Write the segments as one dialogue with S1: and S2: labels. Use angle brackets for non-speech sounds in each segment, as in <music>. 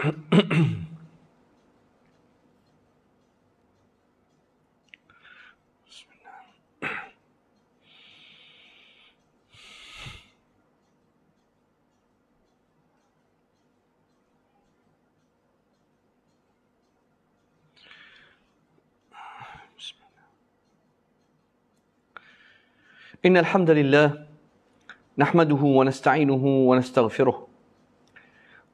S1: إن الحمد لله نحمده ونستعينه ونستغفره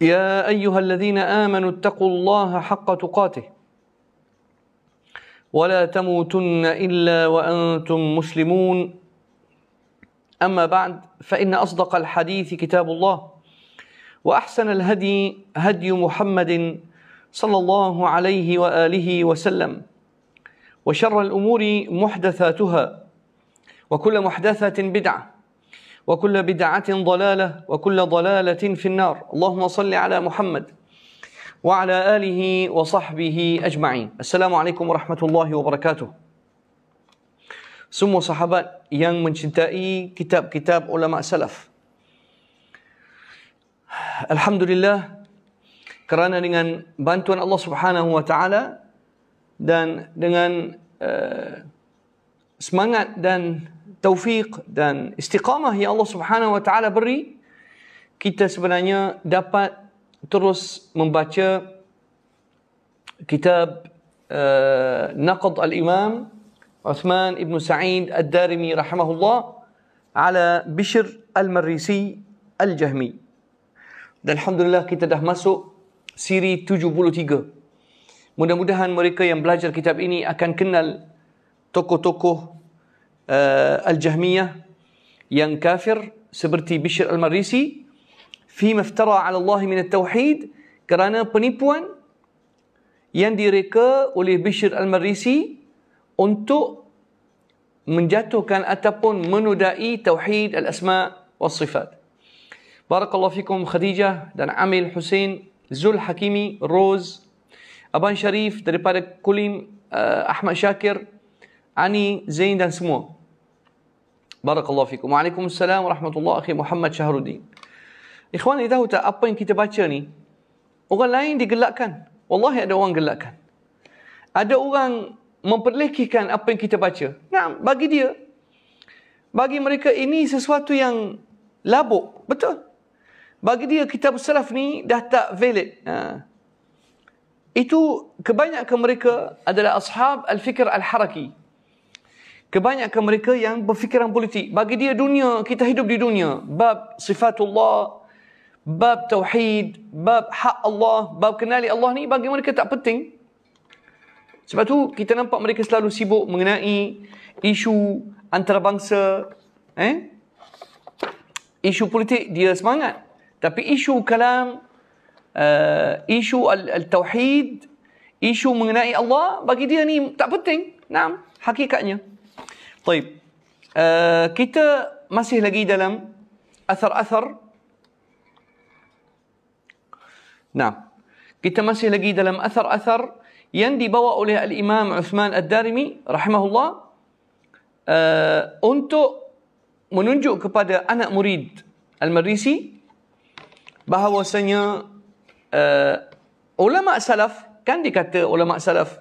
S1: يا ايها الذين امنوا اتقوا الله حق تقاته ولا تموتن الا وانتم مسلمون اما بعد فان اصدق الحديث كتاب الله واحسن الهدي هدي محمد صلى الله عليه واله وسلم وشر الامور محدثاتها وكل محدثه بدعه وكل بدعة ضلالة وكل ضلالة في النار اللهم صل على محمد وعلى آله وصحبه أجمعين السلام عليكم ورحمة الله وبركاته سمو صحابة ين من شنتائي كتاب كتاب علماء سلف الحمد لله كرانا dengan bantuan الله سبحانه وتعالى dan dengan uh, semangat dan taufik dan istiqamah yang Allah Subhanahu Wa Taala beri kita sebenarnya dapat terus membaca kitab uh, Naqd al-Imam Uthman ibn Sa'id al-Darimi rahimahullah ala Bishr al-Marisi al-Jahmi dan Alhamdulillah kita dah masuk siri 73 mudah-mudahan mereka yang belajar kitab ini akan kenal tokoh-tokoh uh, Al-Jahmiyah yang kafir seperti Bishr Al-Marisi fi maftara 'ala Allah min at-tauhid kerana penipuan yang direka oleh Bishr Al-Marisi untuk menjatuhkan ataupun menudai tauhid al-asma wa sifat. Barakallahu fikum Khadijah dan Amil Hussein Zul Hakimi Roz Aban Sharif daripada Kulim uh, Ahmad Syakir Ani Zain dan semua. Barakallahu fikum. Waalaikumsalam warahmatullahi akhi Muhammad Syahrudin. Ikhwan, tahu tak apa yang kita baca ni? Orang lain digelakkan. Allah ada orang gelakkan. Ada orang memperlekitkan apa yang kita baca. Nah, bagi dia, bagi mereka ini sesuatu yang labuk. Betul. Bagi dia, kitab salaf ni dah tak valid. Ha. Itu kebanyakan mereka adalah ashab al-fikr al-haraki. Kebanyakan mereka yang berfikiran politik. Bagi dia dunia, kita hidup di dunia. Bab sifatullah, bab tauhid, bab hak Allah, bab kenali Allah ni bagi mereka tak penting. Sebab tu kita nampak mereka selalu sibuk mengenai isu antarabangsa. Eh? Isu politik dia semangat. Tapi isu kalam, uh, isu al-tauhid, isu mengenai Allah, bagi dia ni tak penting. Nah, hakikatnya. طيب آه eh, kita masih lagi dalam athar-athar Nah, kita masih lagi dalam athar-athar yang dibawa oleh al-Imam Uthman Ad-Darimi rahimahullah uh, untuk menunjuk kepada anak murid Al-Marisi bahawasanya uh, ulama salaf kan dikata ulama salaf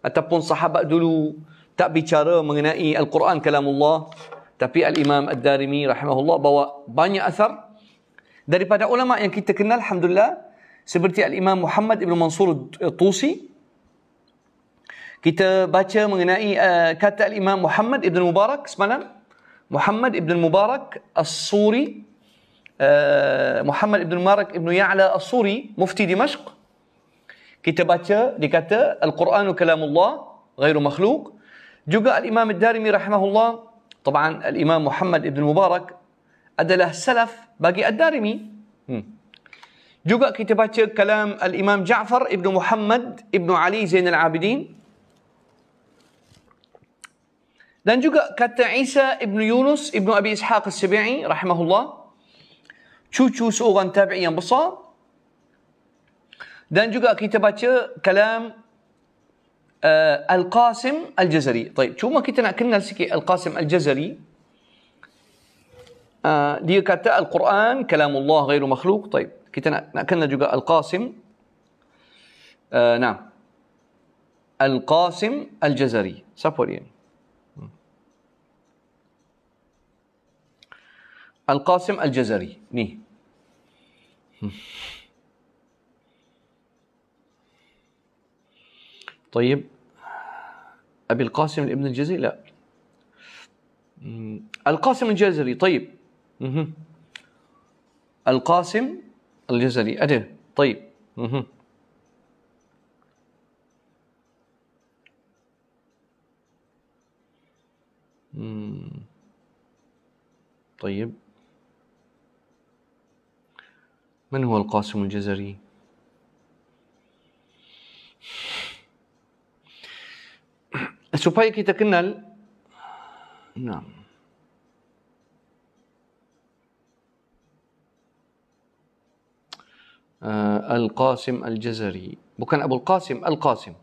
S1: ataupun sahabat dulu tak bicara mengenai Al-Quran kalamullah tapi Al-Imam Ad-Darimi rahimahullah bawa banyak asar daripada ulama yang kita kenal alhamdulillah seperti Al-Imam Muhammad Ibn Mansur Tusi kita baca mengenai uh, kata Al-Imam Muhammad Ibn Mubarak semalam Muhammad Ibn Mubarak As-Suri uh, Muhammad Ibn Mubarak Ibn Ya'la As-Suri Mufti Dimashq kita baca dia kata Al-Quranu kalamullah ghairu makhluq juga al-Imam الإمام darimi rahimahullah taban al-Imam Muhammad ibn Mubarak adalah salaf bagi Ad-Darimi hmm. juga kita baca kalam Al-Imam Ja'far ibn Muhammad ibn Ali Zainal Abidin dan juga kata Isa ibn Yunus ibn Abi Ishaq al-Sabi'i rahimahullah cucu seorang tabi'i yang besar dan juga kita baca kalam آه القاسم الجزري طيب شو ما كنا كنا القاسم الجزري آه، دي كتا القرآن كلام الله غير مخلوق طيب كتنا كنا جوجا القاسم آه نعم القاسم الجزري سابوريان يعني. القاسم الجزري ني طيب أبي القاسم ابن الجزري لا القاسم الجزري طيب القاسم الجزري أدي طيب طيب من هو القاسم الجزري؟ Supaya kita kenal enam. Uh, Al-Qasim Al-Jazari. Bukan Abu Al-Qasim, Al-Qasim.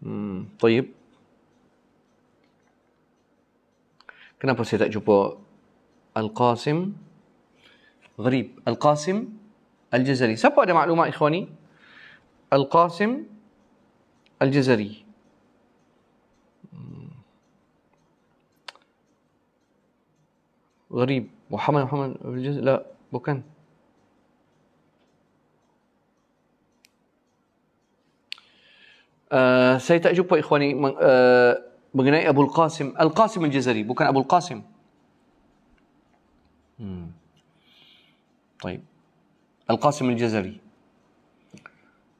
S1: Hmm, طيب. Kenapa saya tak jumpa Al-Qasim? Gharib. Al-Qasim Al-Jazari. Siapa ada maklumat ikhwani? Al-Qasim Al-Jazari. غريب محمد محمد بالجزء لا بوكان آه سيتعجبوا اخواني آه بغنائي ابو القاسم القاسم الجزري بوكان ابو القاسم طيب القاسم الجزري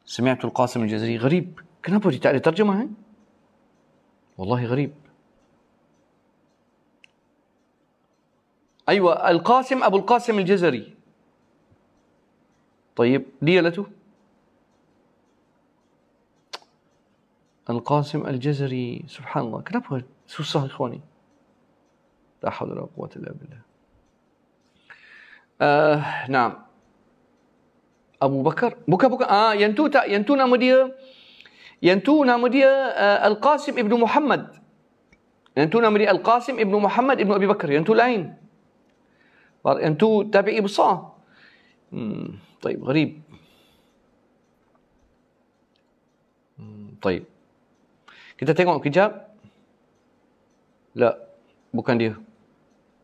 S1: سمعت القاسم الجزري غريب كنا بدي تعالي ترجمة هاي والله غريب ايوه القاسم ابو القاسم الجزري طيب ديالته القاسم الجزري سبحان الله كتبها سوسة إخواني لا حول ولا قوة إلا بالله آه نعم أبو بكر بكا بكا آه ينتو تا ينتو nama dia ينتو nama dia آه القاسم ابن محمد ينتو nama dia القاسم ابن محمد ابن أبي بكر ينتو lain yang tu tabi'i besar. Hmm, taib, gharib. Hmm, taib. Kita tengok kejap. La, bukan dia.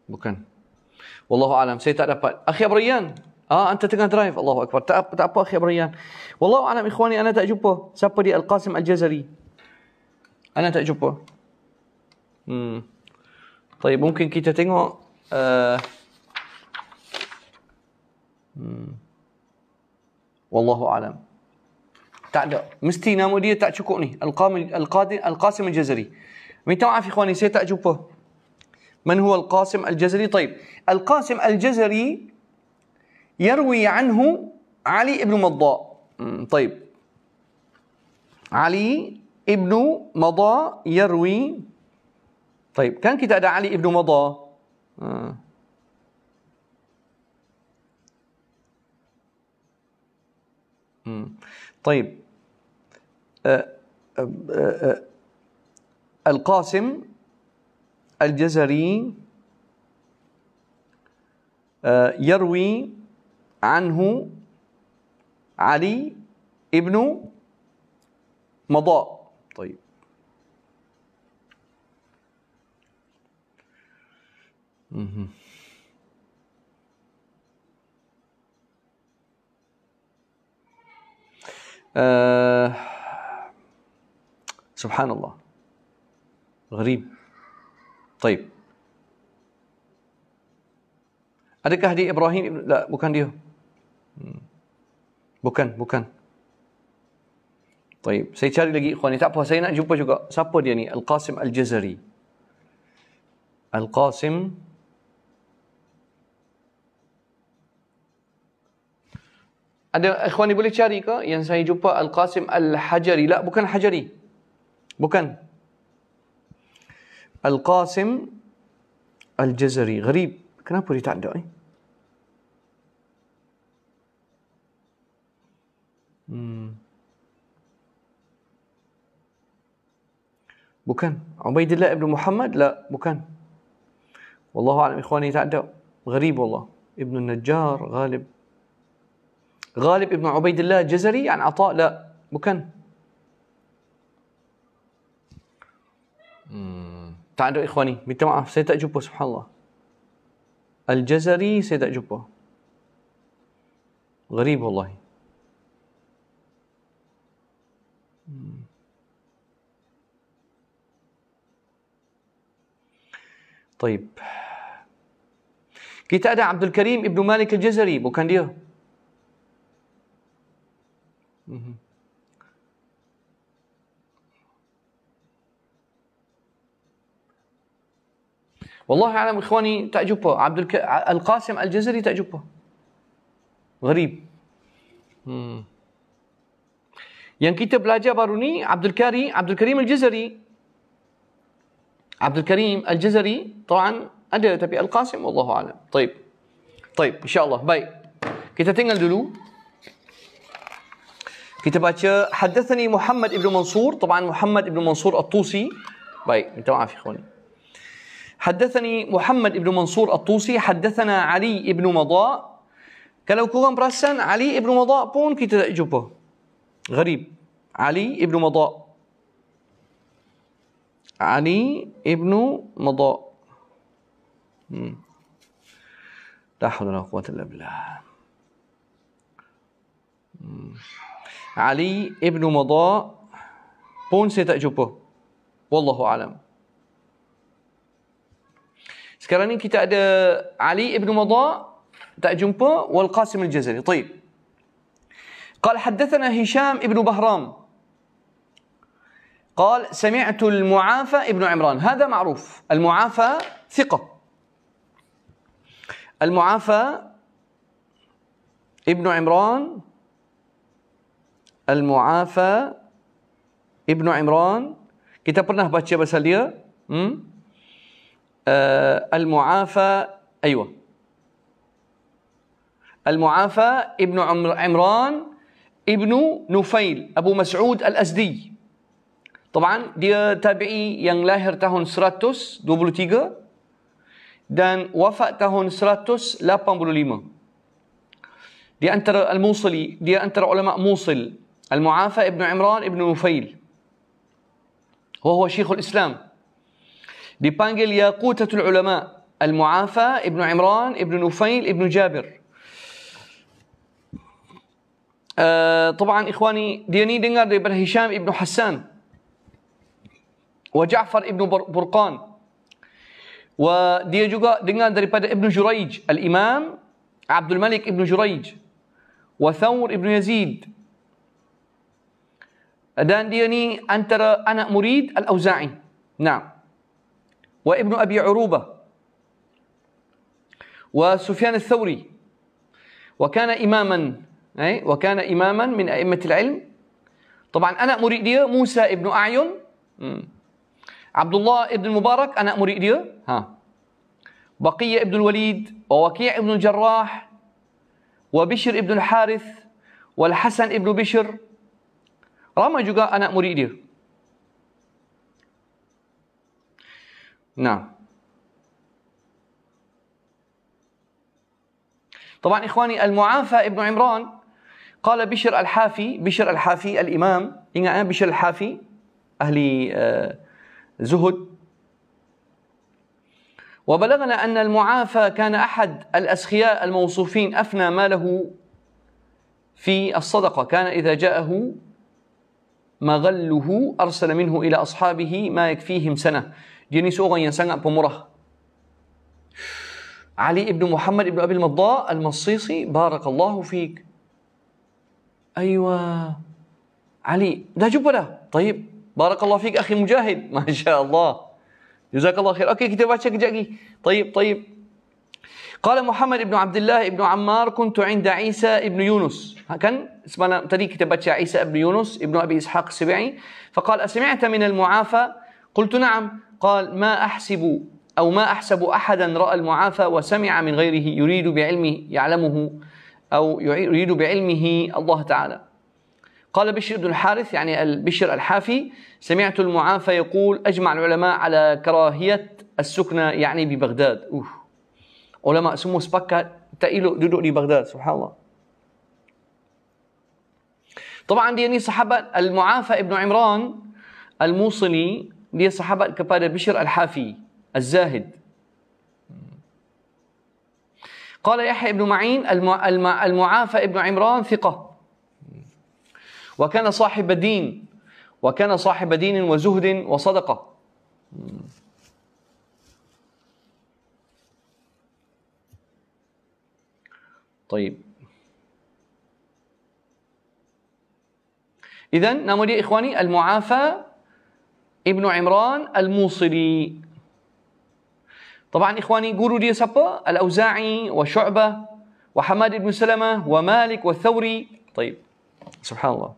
S1: Bukan. Wallahu alam, saya tak dapat. Akhir Brian. Ah, anta tengah drive. Allahu akbar. Tak, tak apa, akhir Brian. Wallahu alam, ikhwani, anda tak jumpa. Siapa dia? Al-Qasim Al-Jazari. Anda tak Hmm. Taib, mungkin kita tengok. Eh, والله اعلم تعال مستي نامودي تاع تشكوني القام القادم القاسم الجزري من تعرف اخواني سي تاجوبه من هو القاسم الجزري طيب القاسم الجزري يروي عنه علي ابن مضاء طيب علي ابن مضاء يروي طيب كان كتاب علي ابن مضاء آه. طيب أه، أه، أه، القاسم الجزري يروي عنه علي ابن مضاء طيب mm-hmm سبحان الله غريب طيب Adakah di Ibrahim ibn bukan dia. Hmm. Bukan, bukan. Baik, saya cari lagi ikhwan ni. Tak apa, saya nak jumpa juga. Siapa dia ni? Al-Qasim Al-Jazari. Al-Qasim Ada ikhwan ni boleh cari ke yang saya jumpa Al-Qasim Al-Hajari. Tak, bukan Hajari. Bukan. Al-Qasim Al-Jazari. Gharib. Kenapa dia tak ada ni? Eh? Hmm. Bukan. Ubaidillah Ibn Muhammad? Tak, bukan. Wallahu alam ikhwan ni tak ada. Gharib Allah. Ibn Najjar, Ghalib. غالب ابن عبيد الله الجزري عن يعني عطاء لا مكن تعالوا إخواني متوا سيتأجبه سبحان الله الجزري سيتأجبه غريب والله طيب كتاب عبد الكريم ابن مالك الجزري مكان ديه والله اعلم اخواني تعجبه عبد الك... القاسم الجزري تعجبه غريب يعني كتاب لا جابروني عبد الكاري عبد الكريم الجزري عبد الكريم الجزري طبعا ادى تبي القاسم والله اعلم طيب طيب ان شاء الله باي كتاب تنقل دلو كتب حدثني محمد ابن منصور طبعا محمد ابن منصور الطوسي باي انت معافي اخواني حدثني محمد ابن منصور الطوسي حدثنا علي ابن مضاء كلو كوغان برسا علي ابن مضاء بون كي تجبه غريب علي ابن مضاء علي ابن مضاء لا حول ولا قوة إلا بالله Ali ibn Mada pun saya tak jumpa. Wallahu alam. Sekarang ni kita ada Ali ibn Mada tak jumpa wal Qasim al-Jazari. Baik. قال حدثنا هشام ابن بهرام قال سمعت المعافى ابن عمران هذا معروف المعافى ثقة المعافى ابن عمران Al-Mu'afa Ibnu Imran. Kita pernah baca pasal dia. Hmm? Uh, Al-Mu'afa Aywa. Al-Mu'afa Ibnu Imran Ibnu Nufail Abu Mas'ud Al-Azdi. Tuan dia tabi'i yang lahir tahun 123 dan wafat tahun 185. Di antara al musli dia antara ulama Mu'sl. المعافى ابن عمران ابن نفيل وهو شيخ الإسلام ديبانجل ياقوتة العلماء المعافى ابن عمران ابن نفيل ابن جابر آه، طبعا إخواني ديني دينار ابن هشام ابن حسان وجعفر ابن برقان ودي جوجا دينار daripada Ibn Juraij Al-Imam Abdul Malik Ibn وثور ابن يزيد dan dia ni antara anak murid Al-Auza'i. Naam. Wa Ibn Abi Urubah. Wa Sufyan Al-Thawri. Wa kana imaman, eh, wa kana imaman min a'immatil ilm. Taban anak murid dia Musa Ibn Ayun. Hmm. Abdullah Ibn Mubarak anak murid dia. Ha. Baqiyah Ibn Walid, wa Waqi' Ibn Jarrah, wa Bishr Ibn Al-Harith, wal Hasan Ibn Bishr, Ramai juga anak murid dia. Nah. طبعا إخواني المعافى ابن عمران قال بشر الحافي بشر الحافي الإمام أنا بشر الحافي أهل زهد وبلغنا أن المعافى كان أحد الأسخياء الموصوفين أفنى ماله في الصدقة كان إذا جاءه maghluhu arsala minhu ila ashabihi ma yakfihim sana. Dia ni seorang yang sangat pemurah. Ali ibn Muhammad ibn Abi al-Madda al-Massisi barakallahu fiik. Aywa. Ali, dah jumpa dah. Taib. Barakallahu fiik akhi Mujahid. Masya-Allah. Jazakallah khair. Okey, kita baca kejap lagi. Taib, taib. قال محمد بن عبد الله بن عمار كنت عند عيسى بن يونس كان اسمنا تريك كتبت عيسى بن يونس ابن أبي إسحاق السبعي فقال أسمعت من المعافى قلت نعم قال ما أحسب أو ما أحسب أحدا رأى المعافى وسمع من غيره يريد بعلمه يعلمه أو يريد بعلمه الله تعالى قال بشر بن الحارث يعني البشر الحافي سمعت المعافى يقول أجمع العلماء على كراهية السكنة يعني ببغداد أوه ulama semua sepakat tak elok duduk di Baghdad subhanallah Tuan dia ni sahabat Al-Mu'afa ibn Imran al musli dia sahabat kepada Bishr Al-Hafi al zahid قال يحيى بن معين المعافى ابن عمران ثقة وكان صاحب دين وكان صاحب دين وزهد وصدقة طيب إذا نعم يا إخواني المعافى ابن عمران الموصلي طبعا إخواني قولوا لي سبا الأوزاعي وشعبة وحماد بن سلمة ومالك والثوري طيب سبحان الله.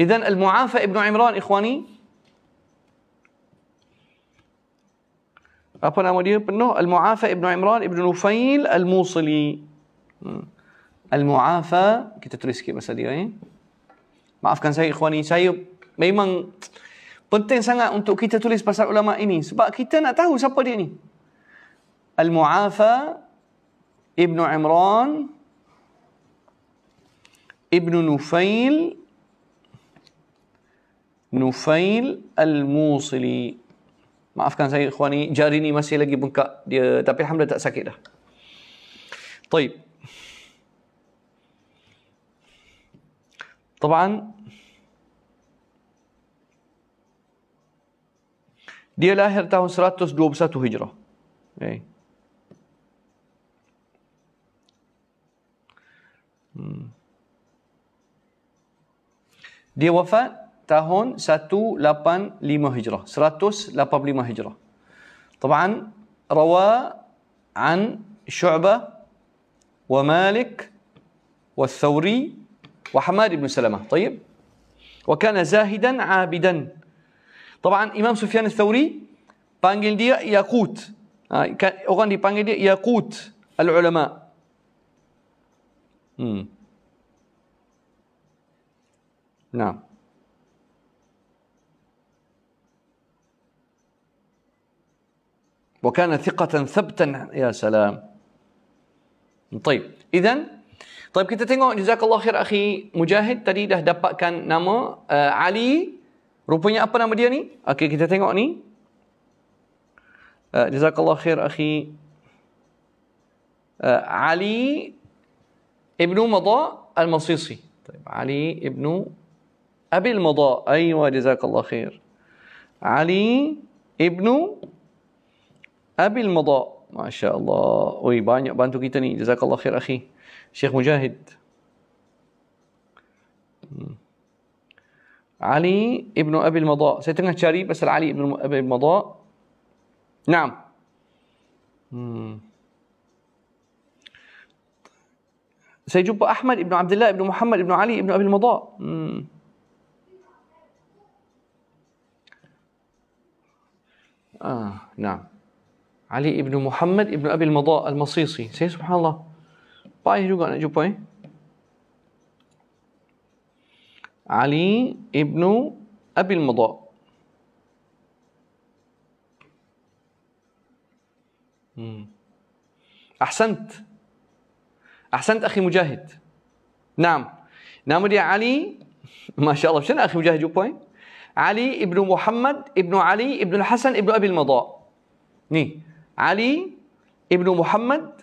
S1: إذا المعافى ابن عمران إخواني apa nama dia penuh Al-Mu'afa Ibn Imran Ibn Nufail Al-Musili Al-Mu'afa kita tulis sikit pasal dia eh maafkan saya ikhwani saya memang penting sangat untuk kita tulis pasal ulama ini sebab kita nak tahu siapa dia ni Al-Mu'afa Ibn Imran Ibn Nufail Nufail Al-Musili Maafkan saya ikhwan ni, jari ni masih lagi bengkak dia tapi alhamdulillah tak sakit dah. Baik. Tuan Dia lahir tahun 121 Hijrah. Okay. Eh. Hmm. Dia wafat tahun 185 Hijrah 185 Hijrah طبعا روى عن شعبة ومالك والثوري وحماد بن سلمة طيب وكان زاهدا عابدا طبعا إمام سفيان الثوري panggil dia Yakut orang dipanggil dia Yakut al-ulama hmm. Nah. وكان ثقة ثبتا يا سلام طيب إذا طيب كنت تنقو جزاك الله خير أخي مجاهد تدي ده دبق كان نامو آه علي rupanya apa nama dia ni Okay kita tengok آه جزاك الله خير أخي آه علي ابن مضاء المصيصي طيب علي ابن أبي المضاء أيوة جزاك الله خير علي ابن أبي المضاء ما شاء الله وي باني بانتو كيتني جزاك الله خير اخي شيخ مجاهد علي ابن ابي المضاء سيتنا شاري بس علي ابن ابي المضاء نعم سيجب احمد ابن عبد الله ابن محمد ابن علي ابن ابي المضاء آه نعم علي ibnu Muhammad ibnu Abil Madha Al-Masisi. Saya subhanallah. Payah juga nak jumpa eh. Ali ibnu Abil Madha. Hmm. Ahsant. Ahsant akhi Mujahid. Naam. Nama dia Ali. Masya Allah. Macam mana akhi Mujahid jumpa eh? Ali ibnu Muhammad ibnu Ali ibnu Hasan ibnu Abil Madha. Ni. Ali Ibn Muhammad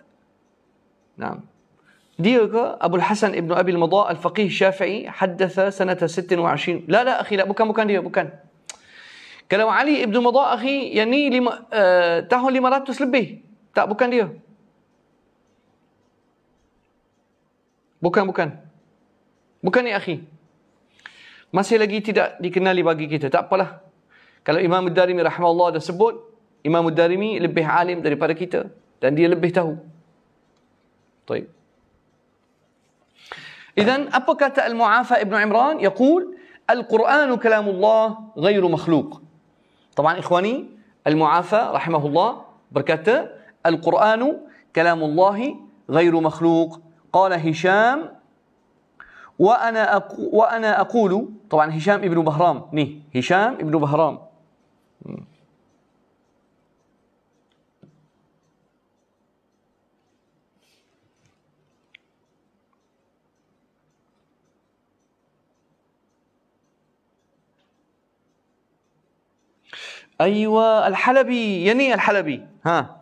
S1: Naam Dia ke Abu Hasan Ibn Abi Al-Madha Al-Faqih Syafi'i Haddatha sanata 26 La la akhi la bukan bukan dia bukan Kalau Ali Ibn Madha akhi Yang ni lima, uh, tahun 500 lebih Tak bukan dia Bukan bukan Bukan ni akhi Masih lagi tidak dikenali bagi kita Tak apalah Kalau Imam Darimi rahmatullah dah sebut Imam Ad-Darimi lebih alim daripada kita dan dia lebih tahu. طيب. إذا apakah المعافى al عمران يقول القرآن كلام الله غير مخلوق. طبعا إخواني المعافى رحمه الله بركاته القرآن كلام الله غير مخلوق قال هشام وانا أقو وانا اقول طبعا هشام ابن بهرام ني هشام ابن بهرام ايوه الحلبي يني الحلبي ها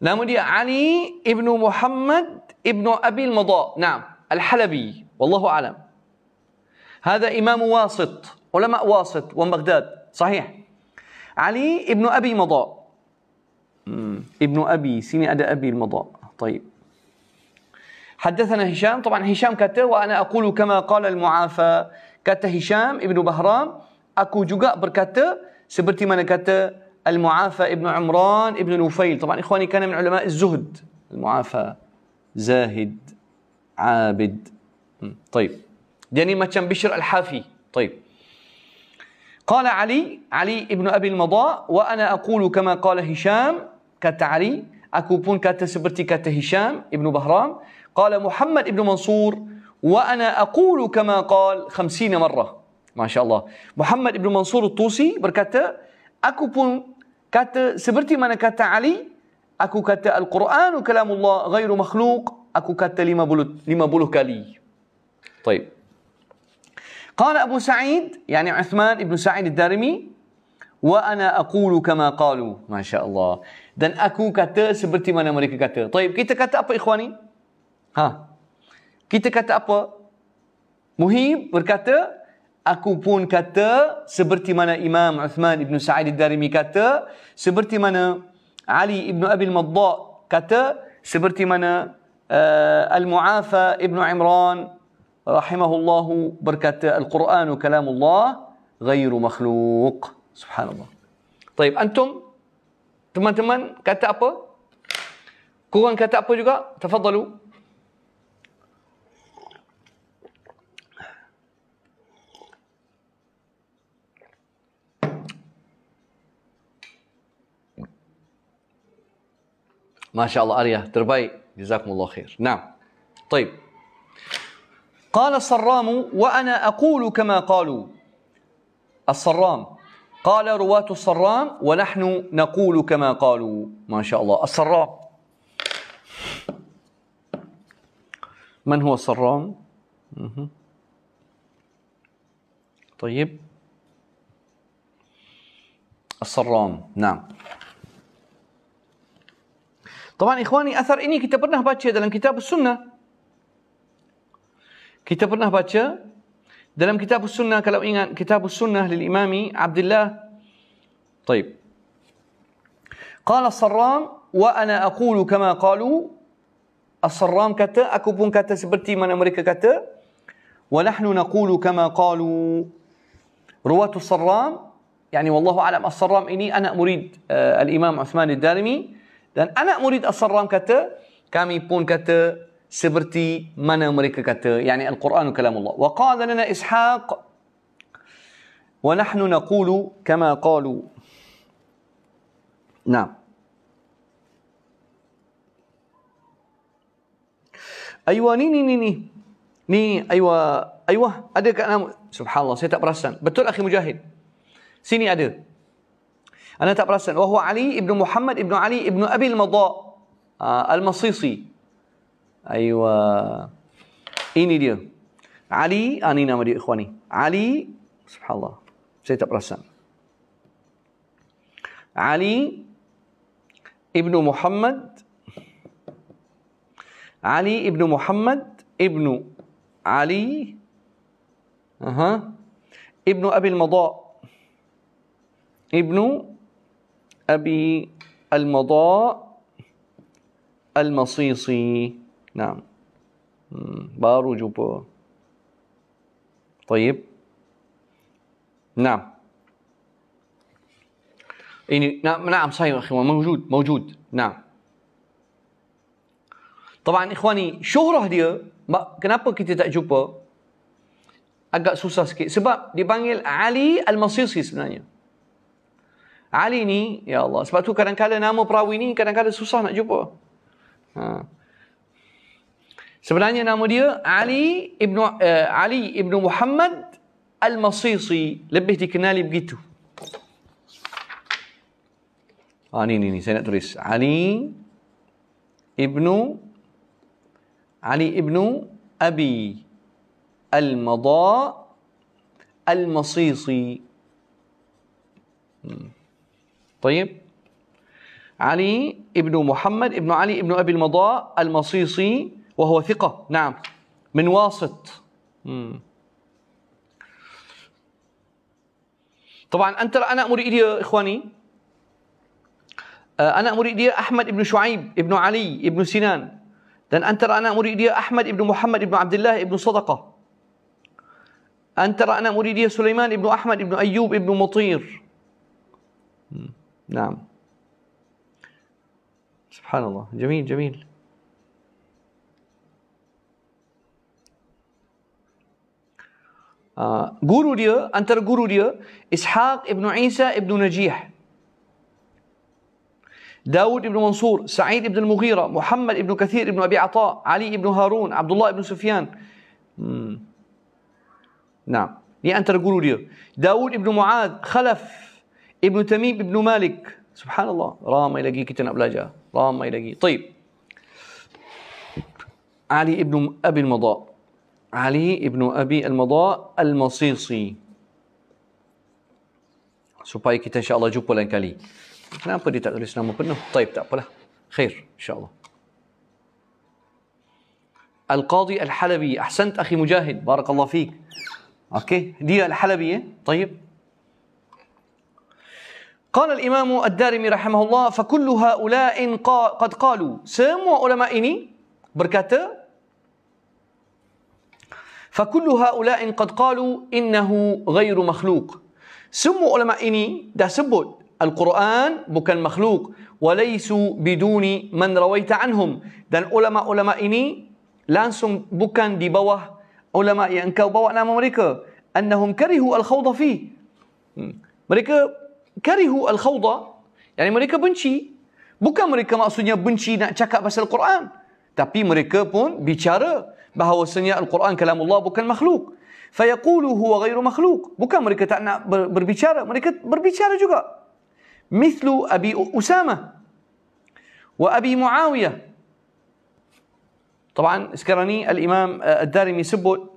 S1: نعم دي علي ابن محمد ابن ابي المضاء نعم الحلبي والله اعلم هذا امام واسط علماء واسط ومغداد صحيح علي ابن ابي مضاء ابن ابي سيني أدى ابي المضاء طيب حدثنا هشام طبعا هشام كاتا وأنا أقول كما قال المعافى كاتا هشام ابن بهرام اكو جوجا بركاتا سبرتي مانا كاتا المعافى ابن عمران ابن نفيل طبعا إخواني كان من علماء الزهد المعافى زاهد عابد طيب يعني ما كان بشر الحافي طيب قال علي علي ابن أبي المضاء وأنا أقول كما قال هشام كتا علي أكو بون كتا سبرتي kata هشام ابن بهرام قال محمد ابن منصور وانا اقول كما قال خمسين مره ما شاء الله محمد ابن منصور الطوسي berkata aku pun kata seperti mana kata Ali aku kata al-Quran kalamullah ghairu makhluq aku kata 50 50 kali طيب قال ابو سعيد يعني عثمان ابن سعيد الدارمي وانا اقول كما قالوا ما شاء الله dan aku kata seperti mana mereka kata طيب kita kata apa ikhwani Ha. Kita kata apa? Muhib berkata, aku pun kata seperti mana Imam Uthman Ibn Sa'id Darimi kata, seperti mana Ali Ibn Abil Maddaq kata, seperti mana uh, Al-Mu'afa Ibn Imran rahimahullah berkata, Al-Quran Allah, ghairu makhluk. Subhanallah. Baik, antum teman-teman kata apa? Kurang kata apa juga? Tafadhalu. ما شاء الله أريا تربي جزاكم الله خير نعم طيب قال الصرام وأنا أقول كما قالوا الصرام قال رواة الصرام ونحن نقول كما قالوا ما شاء الله الصرام من هو الصرام طيب الصرام نعم طبعا اخواني اثر اني كتبنا باتشي دلم كتاب السنه كتبنا باتشي دلم كتاب السنه كلو ان كتاب السنه للامام عبد الله طيب قال الصرام وانا اقول كما قالوا الصرام كتا اكو بون كتا سبرتي من امريكا كتا ونحن نقول كما قالوا رواة الصرام يعني والله اعلم الصرام اني انا اريد آه، الامام عثمان الدارمي Dan anak murid As-Sarram kata, kami pun kata seperti mana mereka kata, yakni Al-Quran kalamullah. Wa qala lana Ishaq wa nahnu naqulu kama qalu. Naam. Aywa ni ni ni ni. Ni aywa aywa ada kat nama. Subhanallah saya tak perasan. Betul akhi Mujahid. Sini ada. أنا tak perasan وهو علي ابن محمد ابن علي ابن أبي المضاء آه، المصيصي أيوة ini dia علي أني آه، nama dia إخواني علي سبحان الله saya tak perasan علي ابن محمد علي ابن محمد ابن علي أها ابن أبي المضاء ابن أبي المضاء المصيصي نعم بارو جوبو طيب نعم يعني نعم نعم صحيح أخي موجود موجود نعم طبعا إخواني شهرة دي ما kenapa kita tak jumpa agak susah sikit sebab dipanggil Ali Al-Masisi sebenarnya Ali ni, ya Allah. Sebab tu kadang-kadang nama perawi ni kadang-kadang susah nak jumpa. Ha. Sebenarnya nama dia Ali ibnu uh, Ali ibnu Muhammad Al-Masisi, lebih dikenali begitu. Ha ni ni ni saya nak tulis. Ali ibnu Ali ibnu Abi Al-Madha Al-Masisi. Hmm. طيب علي ابن محمد ابن علي ابن أبي المضاء المصيصي وهو ثقة نعم من واسط طبعا أنت أنا أمر إلي إخواني آه، أنا أمر إلي أحمد ابن شعيب ابن علي ابن سنان دان أنت أنا أمر إلي أحمد ابن محمد ابن عبد الله ابن صدقة أنت أنا أمر إلي سليمان ابن أحمد ابن أيوب ابن مطير نعم سبحان الله جميل جميل Uh, آه. dia, أنت قولوا dia, إسحاق ابن عيسى ابن نجيح داود بن منصور سعيد بن المغيرة محمد بن كثير بن أبي عطاء علي بن هارون عبد الله بن سفيان مم. نعم دي أنت الجرو داود بن معاذ خلف ابن تميم ابن مالك سبحان الله رام إلى كتن أبلاجا رام إلى طيب علي ابن أبي المضاء علي ابن أبي المضاء المصيصي supaya kita insyaAllah jumpa lain kali. Kenapa dia tak tulis nama penuh? Taib tak apalah. Khair insyaAllah. Al-Qadi Al-Halabi. Ahsant akhi Mujahid. Barakallah fiqh. Okey. Dia Al-Halabi ya. Taib. قال الإمام الدارمي رحمه الله فكل هؤلاء قد قالوا سمو علماء إني بركاته فكل هؤلاء قد قالوا إنه غير مخلوق سمو علماء إني ده سبب القرآن بكن مخلوق وليس بدون من رويت عنهم dan ulama-ulama ini langsung bukan di bawah ulama yang engkau bawa nama mereka annahum karihu al-khawdha fi mereka kerihu al-khawda. Yani mereka benci. Bukan mereka maksudnya benci nak cakap pasal Quran. Tapi mereka pun bicara bahawasanya Al-Quran kalamullah bukan makhluk. Fayaqulu huwa ghairu makhluk. Bukan mereka tak nak ber, berbicara. Mereka berbicara juga. Mithlu Abi Usama wa Abi Muawiyah. طبعا sekarang ni Al-Imam Ad-Darimi sebut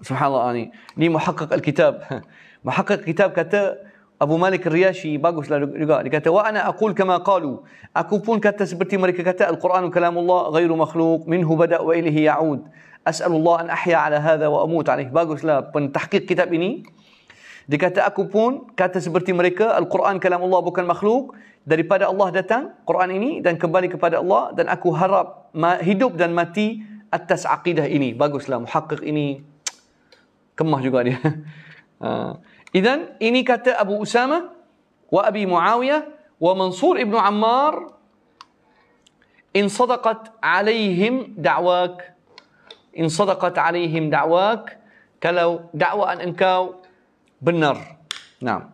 S1: سبحان الله ni muhakkik الكتاب Muhakkak kitab kata Abu Malik Riyashi baguslah juga dia kata wa ana aqul kama qalu aku pun kata seperti mereka kata al-Quran kalamullah ghairu makhluq minhu bada wa ilayhi ya'ud as'alullah an ahya ala hadha wa amut alayh baguslah pentahqiq kitab ini dia kata aku pun kata seperti mereka al-Quran kalamullah bukan makhluk daripada Allah datang Quran ini dan kembali kepada Allah dan aku harap hidup dan mati atas aqidah ini baguslah muhakkak ini kemah juga dia <laughs> ah. إذا إنيكة أبو أسامة وأبي معاوية ومنصور ابن عمار إن صدقت عليهم دعواك إن صدقت عليهم دعواك كلو دعوة أن أنكاو بالنار نعم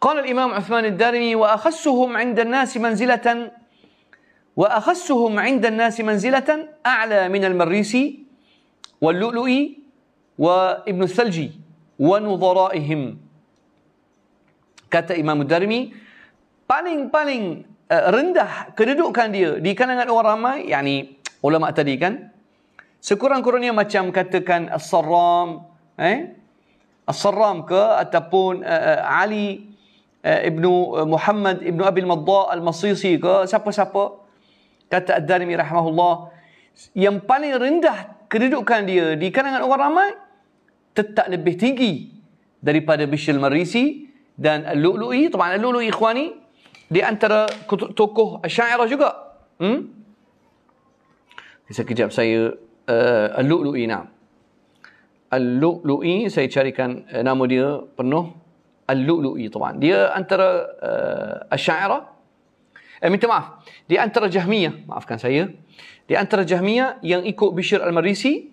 S1: قال الإمام عثمان الدارمي وأخسهم عند الناس منزلة وأخسهم عند الناس منزلة أعلى من المريسي واللؤلؤي وابن الثلجي ونظرائهم كتا إمام الدرمي paling paling uh, rendah kedudukan dia di kalangan orang ramai yakni ulama tadi kan sekurang-kurangnya macam katakan as-sarram eh as-sarram ke ataupun uh, uh, ali uh, ibnu uh, muhammad ibnu abil madda al-masisi ke siapa-siapa kata Ad-Darimi rahmahullah yang paling rendah kedudukan dia di kalangan orang ramai tetap lebih tinggi daripada Bishal Marisi dan Al-Lu'lu'i tuan Al-Lu'lu'i ikhwani di antara tokoh syairah juga hmm sekejap saya uh, Al-Lu'lu'i nam Al-Lu'lu'i saya carikan uh, nama dia penuh Al-Lu'lu'i tuan dia antara uh, syairah Eh, minta maaf. Di antara Jahmiyah, maafkan saya. Di antara Jahmiyah yang ikut Bishr al-Marisi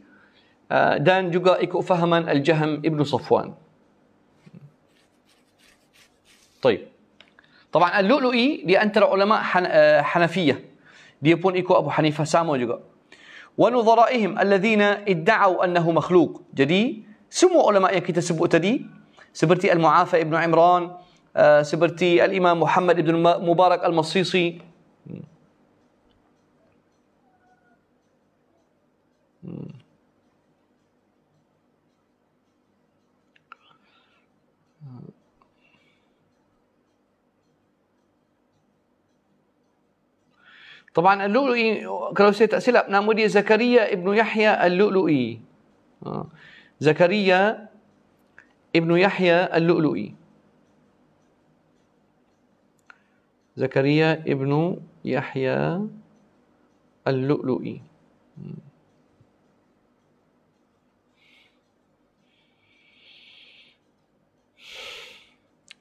S1: uh, dan juga ikut fahaman Al-Jahm Ibn طبعا اللؤلؤي دي انتر علماء حنفيه دي يكون ايكو ابو حنيفه سامو جوجا ونظرائهم الذين ادعوا انه مخلوق جدي سمو علماء يكتسبوا تدي سبرتي المعافى ابن عمران آه، سبرتي الإمام محمد بن مبارك المصيصي طبعا اللؤلؤي كلاوسة أسئلة نامودي زكريا ابن يحيى اللؤلؤي زكريا ابن يحيى اللؤلؤي زكريا ابن يحيى اللؤلؤي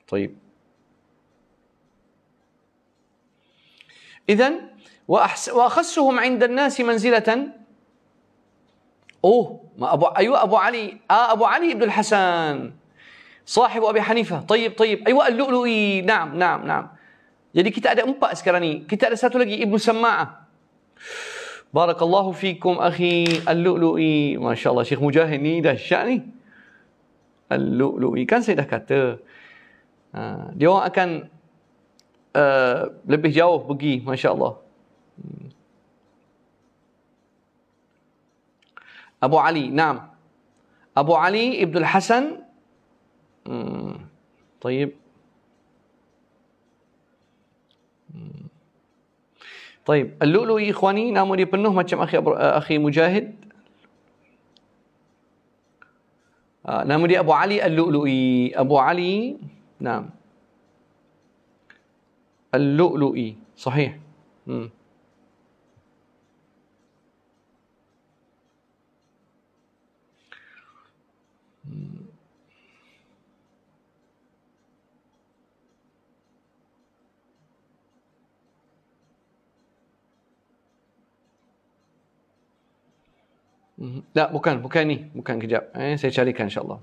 S1: طيب إذا وأخسهم عند الناس منزلة أوه ما أبو أيوة أبو علي آه أبو علي بن الحسن صاحب أبي حنيفة طيب طيب أيوة اللؤلؤي نعم نعم نعم Jadi kita ada empat sekarang ni. Kita ada satu lagi Ibnu Sama'ah. Barakallahu fikum akhi Al-Lu'lu'i. Masya-Allah Syekh Mujahid ni dah dahsyat ni. Al-Lu'lu'i kan saya dah kata. Ha, dia orang akan uh, lebih jauh pergi masya-Allah. Hmm. Abu Ali, naam. Abu Ali Ibnu Hasan. Hmm. Tayyib. طيب اللؤلؤي اخواني نامون يبنوه ما كم اخي اخي مجاهد نامون ابو علي اللؤلؤي ابو علي نعم اللؤلؤي صحيح مم. مم. لا مكان مكاني مكان كجاب إيه سيشاريك إن شاء الله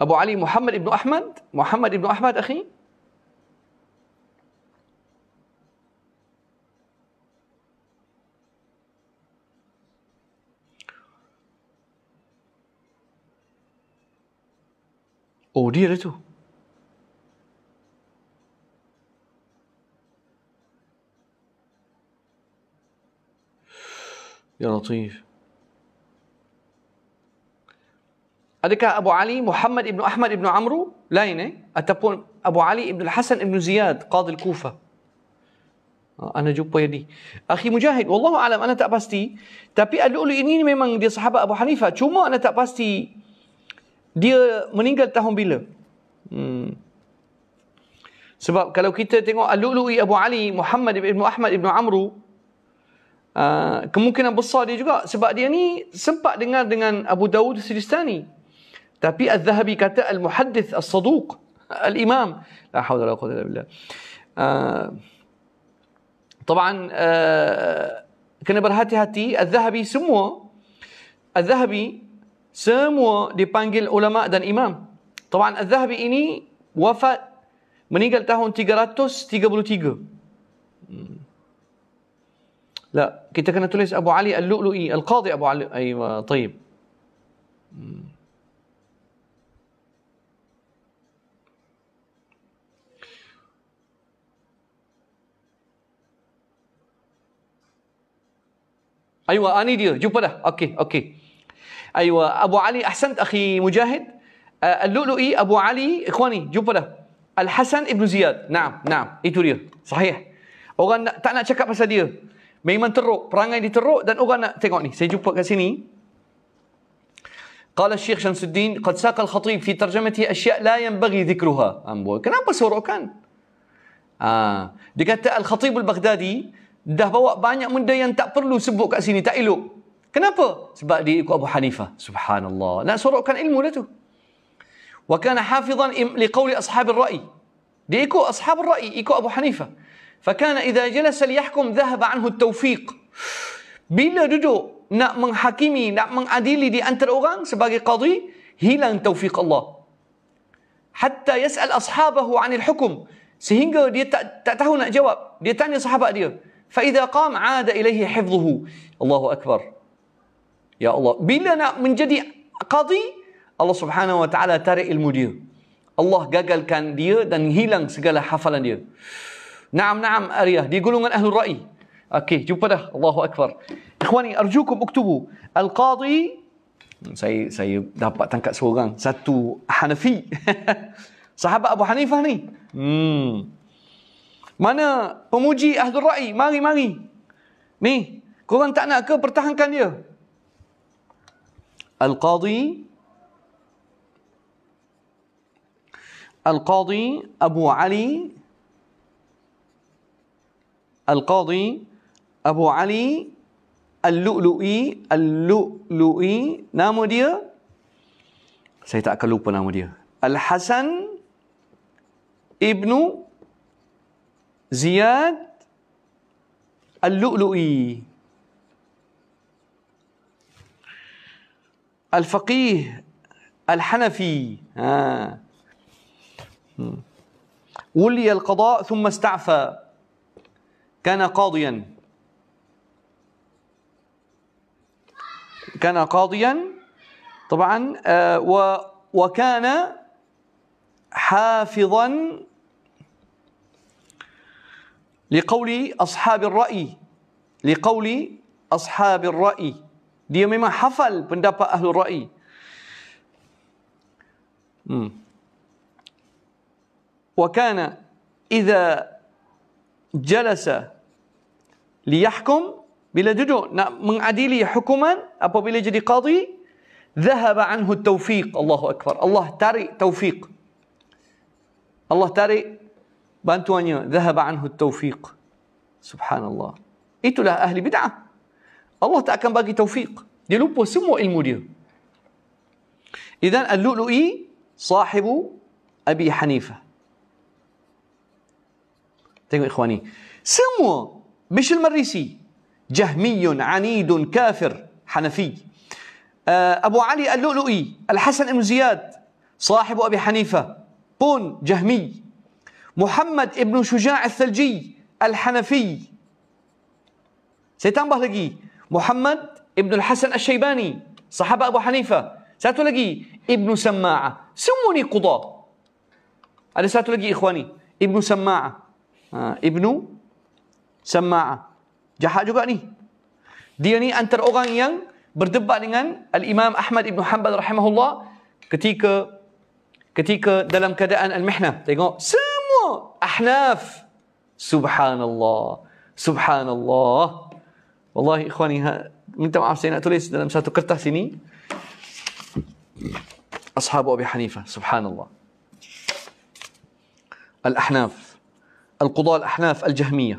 S1: أبو علي محمد ابن أحمد محمد ابن أحمد أخي أو ديرته يا لطيف Adakah Abu Ali Muhammad ibnu Ahmad ibnu Amru? Lain eh? Ataupun Abu Ali ibnu Hasan ibnu Ziyad, Qadil Kufa. Anda ah, jumpa ni. Akhi Mujahid, Wallahu alam, anda tak pasti. Tapi Adul ini memang dia sahabat Abu Hanifah. Cuma anda tak pasti dia meninggal tahun bila. Hmm. Sebab kalau kita tengok Al-Lu'lu'i Abu Ali Muhammad ibnu Ahmad ibnu Amru ah, kemungkinan besar dia juga sebab dia ni sempat dengar dengan Abu Dawud Sidistani تابي الذهبي كتاء المحدث الصدوق الإمام لا حول ولا قوة إلا بالله آه طبعا آه كان برهاتي هاتي الذهبي سموه الذهبي semua dipanggil ulama dan imam. Tawan Az-Zahabi ini wafat meninggal tahun 333. Hmm. La, kita kena tulis Abu Ali Al-Lu'lu'i, Al-Qadhi Abu Ali. Aywa, طيب. Hmm. ايوه اني آه، دير جيبوا له اوكي اوكي ايوه ابو علي احسنت اخي مجاهد آه، اللؤلؤي ابو علي اخواني جيبوا له الحسن ابن زياد نعم نعم إيتو دير صحيح orang nak, tak بس دير pasal ترو memang دي ترو دان teruk تقعني orang nak tengok قال الشيخ شمس الدين قد ساق الخطيب في ترجمته أشياء لا ينبغي ذكرها أمبوي kenapa sorokan ah. dia kata Al-Khatib Al-Baghdadi dah bawa banyak benda yang tak perlu sebut kat sini tak elok kenapa sebab dia ikut Abu Hanifah subhanallah nak sorokkan ilmu dia tu wa kana hafizan li qawli ashab ar-ra'i dia ikut ashab ar-ra'i ikut Abu Hanifah fa kana idza jalasa li yahkum dhahaba anhu at-tawfiq bila duduk nak menghakimi nak mengadili di antara orang sebagai qadhi hilang taufiq Allah hatta yas'al ashabahu anil hukum sehingga dia tak tak tahu nak jawab dia tanya sahabat dia فإذا قام عاد إليه حفظه الله أكبر يا الله بلنا من جدي قاضي الله سبحانه وتعالى تري المدير الله جعل كان dia dan hilang segala hafalan dia نعم نعم أريا دي golongan أهل الرأي أوكي جوبا ده الله أكبر إخواني أرجوكم اكتبوا القاضي saya saya dapat tangkap seorang satu Hanafi sahabat Abu Hanifah ni hmm mana pemuji Ahlul Ra'i? Mari, mari. Ni, korang tak nak ke pertahankan dia? Al-Qadhi Al-Qadhi Abu Ali Al-Qadhi Abu Ali Al-Lu'lu'i Al-Lu'lu'i Nama dia Saya tak akan lupa nama dia Al-Hasan Ibnu زياد اللؤلؤي الفقيه الحنفي آه. ولي القضاء ثم استعفى كان قاضيا كان قاضيا طبعا آه وكان حافظا لقول ashab ra'i liqauli ashab ra'i dia memang hafal pendapat ahlu ra'i hmm wa kana idza jalasa liyahkum bila duduk nak mengadili hukuman apabila jadi qadhi dhahaba anhu taufiq Allahu akbar Allah tarik taufiq Allah tarik بانتوانيو ذهب عنه التوفيق سبحان الله ايتو له اهل بدعه الله تعالى كان باقي توفيق دي لوبو سمو المديو اذا اللؤلؤي صاحب ابي حنيفه تقول اخواني سمو مش المريسي جهمي عنيد كافر حنفي آه، ابو علي اللؤلؤي الحسن بن زياد صاحب ابي حنيفه بون جهمي Muhammad ibn Shuja' al-Thalji al-Hanafi. Saya tambah lagi. Muhammad ibn Hasan al-Shaybani. Sahabat Abu Hanifah. Satu lagi. Ibn Sama'a. Semua ni Qudha. Ada satu lagi ikhwani. Ibn Sama'a. Ha, ibn Sama'a. Jahat juga ni. Dia ni antara orang yang berdebat dengan Al-Imam Ahmad ibn Hanbal rahimahullah ketika ketika dalam keadaan al-mihnah. Tengok. Semua احناف سبحان الله سبحان الله والله اخواني ها من تبع حسين اتوليس انا ساتو كرتا سنين اصحاب ابي حنيفه سبحان الله الاحناف القضاة الاحناف الجهميه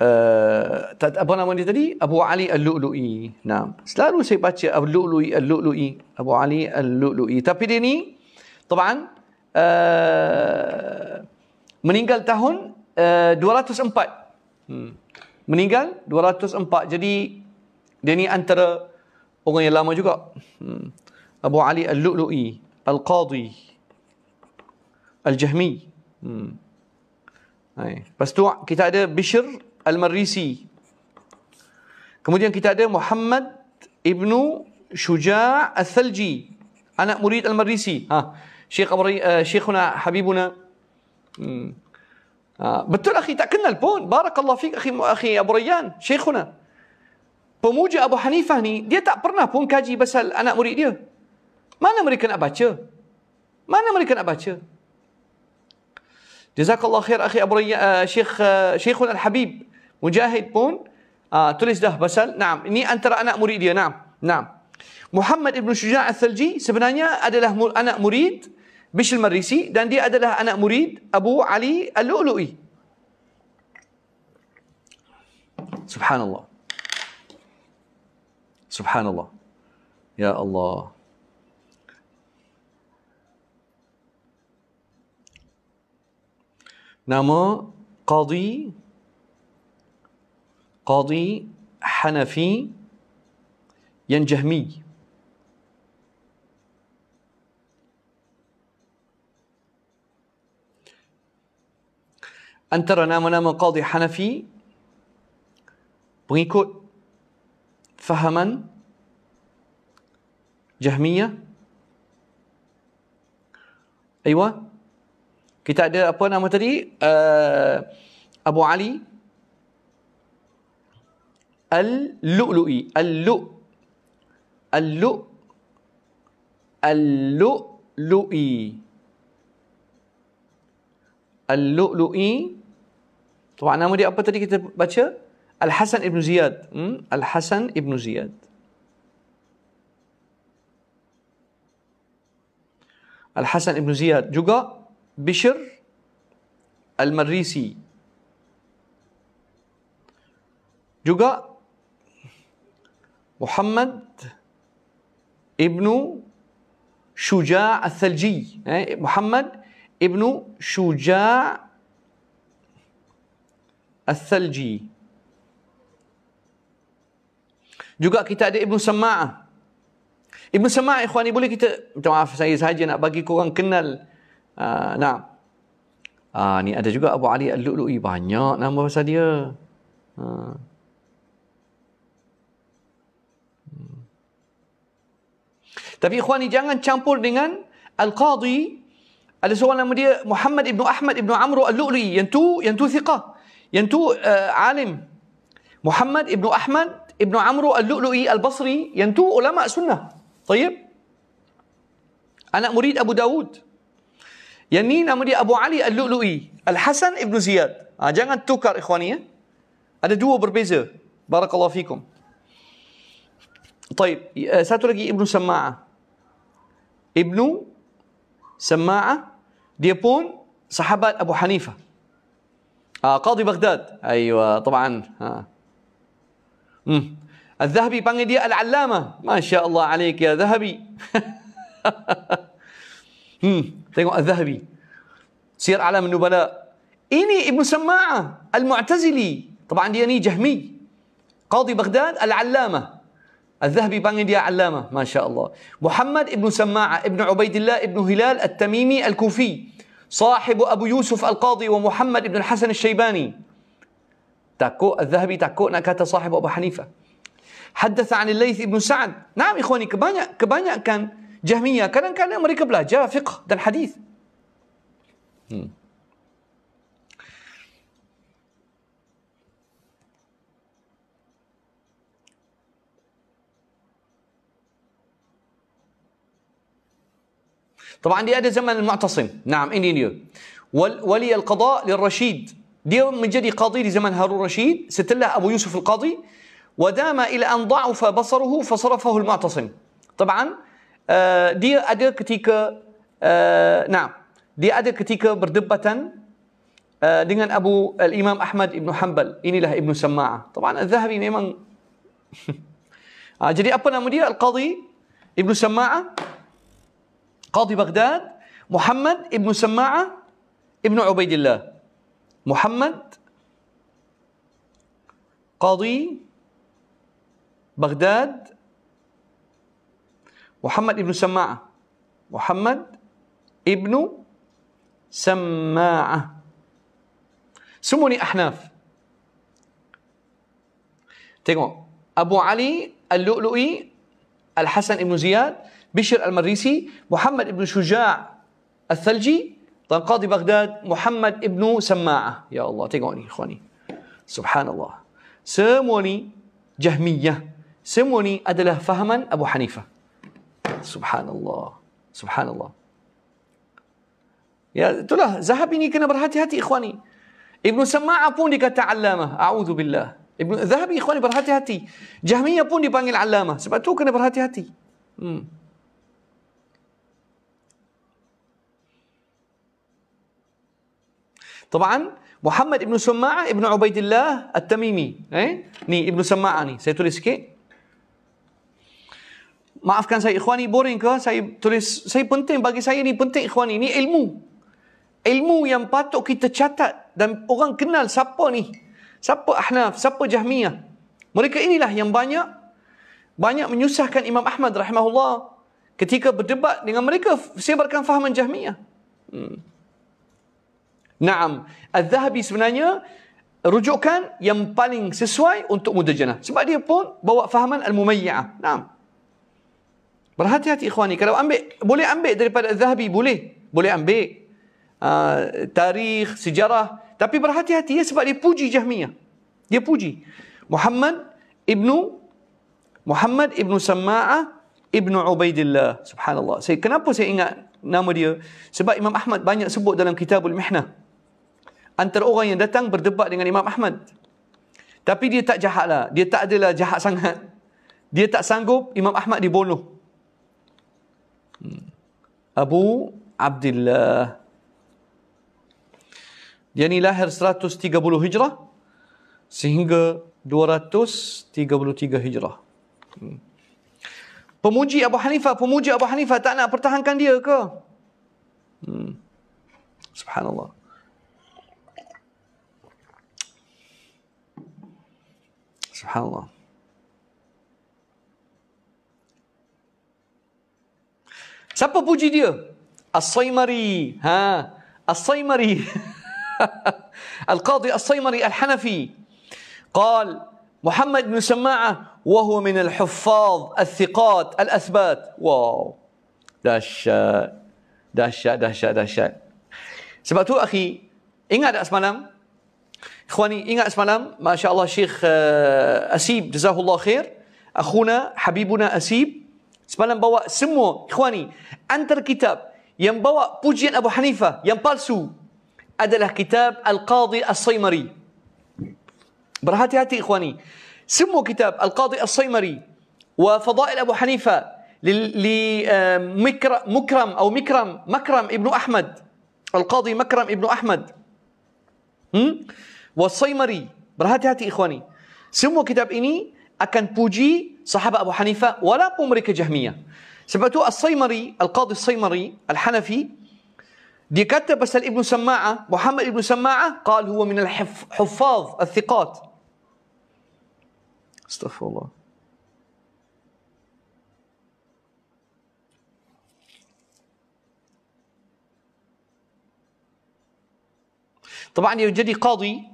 S1: uh, apa nama dia tadi? Abu Ali Al-Lu'lu'i. Nah, selalu saya baca Abu Lu'lu'i Al-Lu'lu'i. Abu Ali Al-Lu'lu'i. Tapi dia ni, tabahan, uh, eh, meninggal tahun uh, eh, 204. Hmm. Meninggal 204. Jadi, dia ni antara orang yang lama juga. Hmm. Abu Ali Al-Lu'lu'i. Al-Qadhi. Al-Jahmi. Hmm. Hai. Lepas tu kita ada Bishr Al-Marisi. Kemudian kita ada Muhammad Ibnu Shuja' Al-Thalji. Anak murid Al-Marisi. Ha. Syekh Abri, uh, eh, Syekhuna Habibuna. Hmm. Ha. Betul akhi tak kenal pun. Barakallah fiqh akhi, akhi Abu Rayyan. Syekhuna. Pemuja Abu Hanifah ni, dia tak pernah pun kaji pasal anak murid dia. Mana mereka nak baca? Mana mereka nak baca? Jazakallah khair akhi Abu Rayyan, uh, Syekh uh, eh, Syekhuna Al-Habib. Mujahid pun uh, tulis dah pasal naam. Ini antara anak murid dia naam. Naam. Muhammad Ibn Shuja' Al-Thalji sebenarnya adalah mur- anak murid Bishr Marisi dan dia adalah anak murid Abu Ali Al-Lu'lu'i. Subhanallah. Subhanallah. Ya Allah. Nama Qadi قاضي حنفي ينجهمي أنت نام منام قاضي حنفي بغيكو فهما جهمية أيوة كتاب دي أبو نام تدي آه، أبو علي Al-lu'lu'i. Al-lu' Al-lu' Al-lu'lu'i. Al-lu'lu'i. Tuan nama dia apa tadi kita baca? Al-Hasan Ibn Ziyad. Hmm? Al-Hasan Ibn Ziyad. Al-Hasan Ibn Ziyad. Juga Bishr Al-Marisi. Juga Muhammad ibnu Shuja al-Thalji. Eh, Muhammad ibnu Shuja al-Thalji. Juga kita ada ibnu Sama'ah. Ibn Sama'ah, ikhwan ni boleh kita... Minta maaf, saya sahaja nak bagi korang kenal. Uh, nah. Uh, ni ada juga Abu Ali Al-Lu'lu'i. Banyak nama pasal dia. Uh. Tapi ikhwani jangan campur dengan Al-Qadi. Ada seorang nama dia Muhammad ibn Ahmad ibn Amr al-Lu'li. Yang tu, yang tu thiqah. Yang tu uh, alim. Muhammad ibn Ahmad ibn Amr al-Lu'li al-Basri. Yang tu ulama' sunnah. Tayyip. Anak murid Abu Dawud. Yang ni nama dia Abu Ali al-Lu'li. Al-Hasan ibn Ziyad. Ha, jangan tukar ikhwani ya. Ada dua berbeza. Barakallahu fikum. Baik, eh, satu lagi Ibnu Sama'ah. ibnu Sama'ah dia pun sahabat Abu Hanifah. Ah, Qadi Baghdad. Aywa, طبعا. Ha. Hmm. Al-Zahabi panggil dia Al-Allamah. Masya Allah alaik ya Zahabi. hmm. Tengok Al-Zahabi. Sir Alam Nubala. Ini Ibn Sama'ah. Al-Mu'tazili. طبعا dia ni Jahmi. Qadi Baghdad Al-Allamah. الذهبي بانجن يا علامة ما شاء الله محمد ابن سماعة ابن عبيد الله ابن هلال التميمي الكوفي صاحب أبو يوسف القاضي ومحمد ابن الحسن الشيباني تاكو الذهبي تاكو نكاتا صاحب أبو حنيفة حدث عن الليث ابن سعد نعم إخواني كبانيا كبانيا كان جهمية كان كان mereka جاء فقه dan hadis hmm. طبعا دي هذا زمن المعتصم نعم اني نيو ولي القضاء للرشيد دي من جدي قاضي لزمن هارون الرشيد ستله ابو يوسف القاضي ودام الى ان ضعف بصره فصرفه المعتصم طبعا آه، دي ادي كتيك آه، نعم دي ادي كتيك بردبة آه، دين ابو الامام احمد بن حنبل اني له ابن سماعه طبعا الذهبي نيمان <laughs> جدي ابو نمو القاضي ابن سماعه قاضي بغداد محمد ابن سماعة ابن عبيد الله محمد قاضي بغداد محمد ابن سماعة محمد ابن سماعة سموني أحناف تengok أبو علي اللؤلؤي الحسن ابن زياد بشر المريسي محمد ابن شجاع الثلجي طيب قاضي بغداد محمد ابن سماعة يا الله تقوني إخواني سبحان الله سموني جهمية سموني أدله فهما أبو حنيفة سبحان الله سبحان الله يا تلاه ذهبني كنا برهاتي هاتي إخواني ابن سماعة بوني علامة أعوذ بالله ابن ذهبي إخواني برهاتي هاتي جهمية بوني بانجل علامة سبعتو كنا برهاتي هاتي طبعا محمد ابن سماعة ابن عبيد الله التميمي إيه؟ ني ابن سماعة ني سيتوليس كي معاف كان سي إخواني بورين كا سي توليس سي بنتين باقي سي ني بنتين إخواني ني علمو علمو ينباتو كي تشاتا دم أغان كنا لسابو ني سابو أحناف سابو جهمية مريكا إني لح ينبانيا banyak menyusahkan Imam Ahmad rahimahullah ketika berdebat dengan mereka sebarkan fahaman Jahmiyah. Hmm. Naam. Al-Zahabi sebenarnya rujukan yang paling sesuai untuk mudajana. Sebab dia pun bawa fahaman al-mumayyah. Naam. Berhati-hati ikhwani. Kalau ambil, boleh ambil daripada Al-Zahabi, boleh. Boleh ambil. Uh, tarikh, sejarah. Tapi berhati-hati ya sebab dia puji Jahmiyah. Dia puji. Muhammad ibnu Muhammad ibnu Sama'ah ibnu Ubaidillah. Subhanallah. Saya, kenapa saya ingat nama dia? Sebab Imam Ahmad banyak sebut dalam kitabul Mihnah antara orang yang datang berdebat dengan Imam Ahmad. Tapi dia tak jahatlah. Dia tak adalah jahat sangat. Dia tak sanggup Imam Ahmad dibunuh. Hmm. Abu Abdullah. Dia ni lahir 130 Hijrah sehingga 233 Hijrah. Hmm. Pemuji Abu Hanifah, pemuji Abu Hanifah tak nak pertahankan dia ke? Hmm. Subhanallah. Subhanallah. Siapa puji dia? As-Saimari. Ha? As-Saimari. Al-Qadhi As-Saimari Al-Hanafi. Qal Muhammad bin Sama'ah wa huwa min al-huffaz al-thiqat al-athbat. Wow. Dahsyat. Dahsyat, dahsyat, dahsyat. Sebab tu, akhi, ingat tak semalam? Ikhwani, ingat semalam, Masya Allah Syekh uh, Asib, Jazahullah Khair, Akhuna, Habibuna Asib, semalam bawa semua, ikhwani, antar kitab yang bawa pujian Abu Hanifah yang palsu adalah kitab Al-Qadhi As-Saimari. Berhati-hati ikhwani. Semua kitab Al-Qadhi As-Saimari wa Fadail Abu Hanifah li Mukram atau Mikram Makram Ibnu Ahmad. Al-Qadhi Makram Ibnu Ahmad. Hmm? والصيمري برهاتي هاتي إخواني سمو كتاب إني أكن بوجي صحابة أبو حنيفة ولا قمرك جهمية سبتو الصيمري القاضي الصيمري الحنفي دي كتب بس الابن سماعة محمد ابن سماعة قال هو من الحفاظ الثقات استغفر الله طبعا يوجد قاضي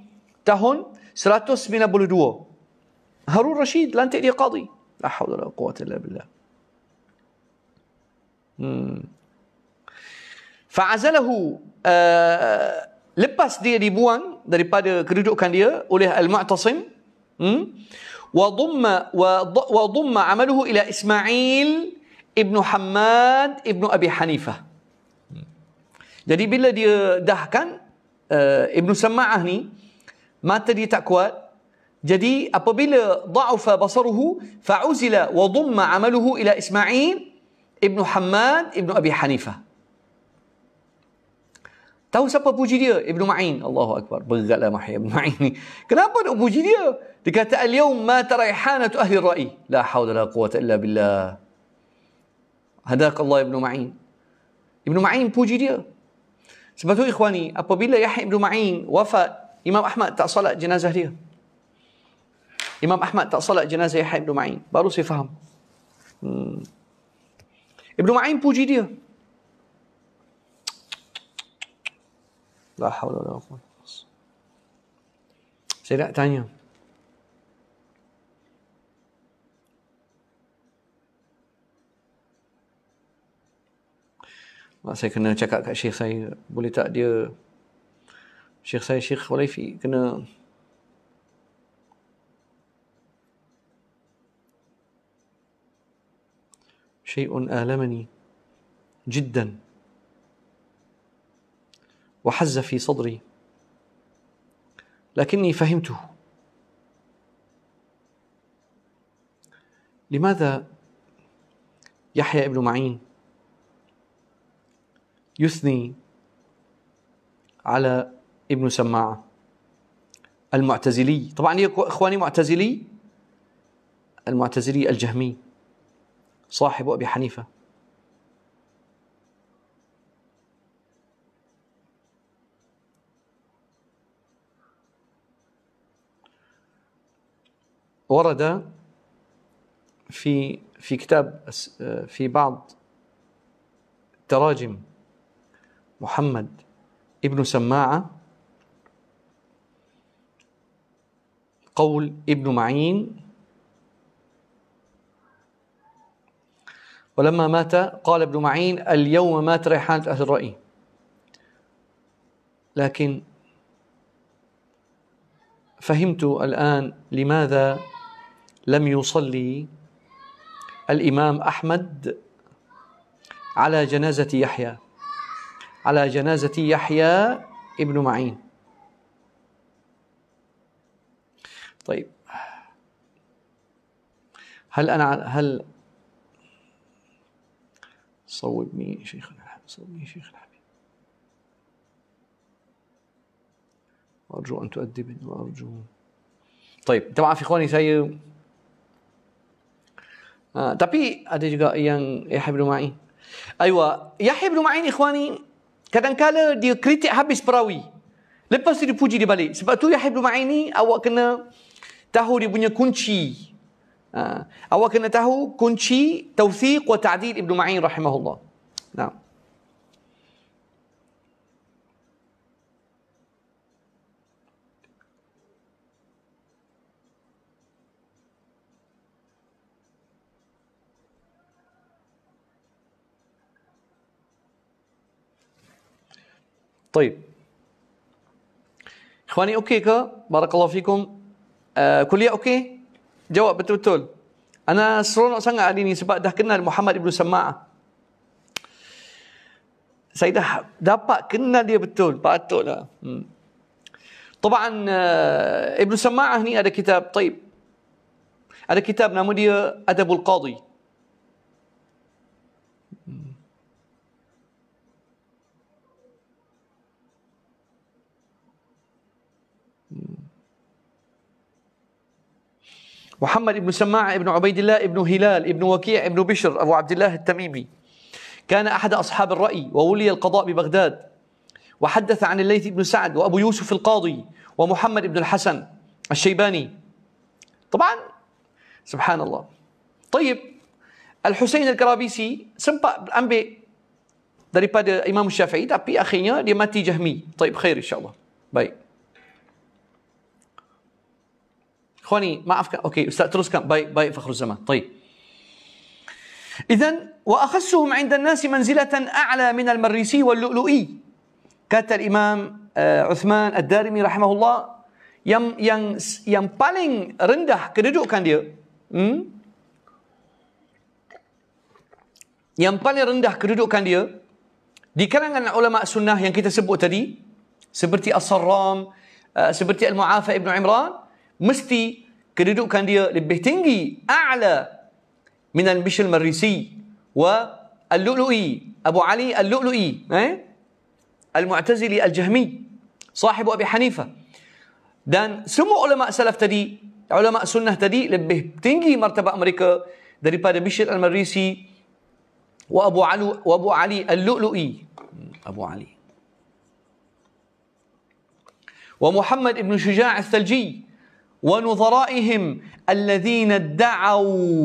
S1: tahun 192. Harun Rashid lantik dia qadi. La hawla la quwata illa billah. Hmm. Fa'azalahu uh, lepas dia dibuang daripada kedudukan dia oleh Al-Mu'tasim, hmm? wa dhamma wa wa dhamma amaluhu ila Ismail ibnu Hamad ibnu Abi Hanifah. Hmm. Jadi bila dia dahkan uh, Ibnu Sama'ah ni mata dia tak kuat jadi apabila da'ufa basaruhu fa'uzila wa dhumma 'amaluhu ila Isma'il ibnu Hammad ibnu Abi Hanifah. Tahu siapa puji dia? Ibnu Ma'in. Allahu Akbar. Beratlah mahi Ibnu Ma'in ni. Kenapa nak puji dia? Dia kata al-yawm ma taraihana tu ahli ra'i. La hawla la quwata illa billah. Hadak Allah Ibnu Ma'in. Ibnu Ma'in puji dia. Sebab tu ikhwani, apabila Yahya Ibnu Ma'in wafat Imam Ahmad tak solat jenazah dia. Imam Ahmad tak solat jenazah Yahya Ibn Ma'in. Baru saya faham. Hmm. Ibn Ma'in puji dia. La hawla la Saya nak tanya. Mak saya kena cakap kat syekh saya, boleh tak dia شيخ ساي شيخ خليفي كنا شيء آلمني جدا وحز في صدري لكني فهمته لماذا يحيى ابن معين يثني على ابن سماعة المعتزلي طبعا يا إخواني معتزلي المعتزلي الجهمي صاحب أبي حنيفة ورد في في كتاب في بعض تراجم محمد ابن سماعه قول ابن معين ولما مات قال ابن معين اليوم مات ريحانة أهل الرأي لكن فهمت الآن لماذا لم يصلي الإمام أحمد على جنازة يحيى على جنازة يحيى ابن معين طيب هل انا هل صوبني شيخنا الحبيب صوبني شيخنا الحبيب وارجو ان تؤدبني وارجو طيb jemaah fikhwani saya ha, tapi ada juga yang Yahya bin Ma'in aywa Yahya bin Ma'in ikhwani kadangkala dia kritik habis perawi lepas tu dia puji dia balik sebab tu Yahya bin Ma'in ni awak kena tahu dia punya kunci. Ha. Awak kena tahu kunci tawthiq wa ta'dil Ibn Ma'in rahimahullah. Nah. طيب اخواني اوكي كا بارك الله فيكم Eh, kuliah okey? Jawab betul-betul. Ana seronok sangat hari ini sebab dah kenal Muhammad ibnu Sama'ah. Saya dah dapat kenal dia betul. Patutlah. Hmm. Tuan uh, eh, ibnu Sama'ah ni ada kitab Taib. Ada kitab nama dia Adabul Qadhi. محمد بن سماع بن عبيد الله بن هلال بن وكيع بن بشر أبو عبد الله التميمي كان أحد أصحاب الرأي وولي القضاء ببغداد وحدث عن الليث بن سعد وأبو يوسف القاضي ومحمد بن الحسن الشيباني طبعا سبحان الله طيب الحسين الكرابيسي سمبا karabisi sempat ambil daripada Imam Syafi'i tapi akhirnya dia mati Jahmi. Taib khair insya-Allah. Baik. Ikhwani, maafkan. Okey, ustaz teruskan. Baik, baik Fakhrul Zaman. Baik. Izan, wa akhassuhum 'inda an-nasi manzilatan a'la min al-marrisi wal-lu'lu'i. Kata Imam uh, Uthman Ad-Darimi rahimahullah yang yang yang paling rendah kedudukan dia. Hmm? Yang paling rendah kedudukan dia di kalangan ulama sunnah yang kita sebut tadi seperti As-Sarram, uh, seperti Al-Mu'afa Ibn Imran, mesti kedudukan dia lebih tinggi a'la min al bishr marisi wa al-lu'lu'i Abu Ali al-lu'lu'i eh? al-mu'tazili al-jahmi sahib Abu Hanifa. dan semua ulama salaf tadi ulama sunnah tadi lebih tinggi martabat mereka daripada Bishr al-Marisi wa Abu Ali wa Abu Ali al-Lu'lu'i hmm, Abu Ali wa Muhammad ibn Shuja' al-Thalji ونظرائهم الذين ادعوا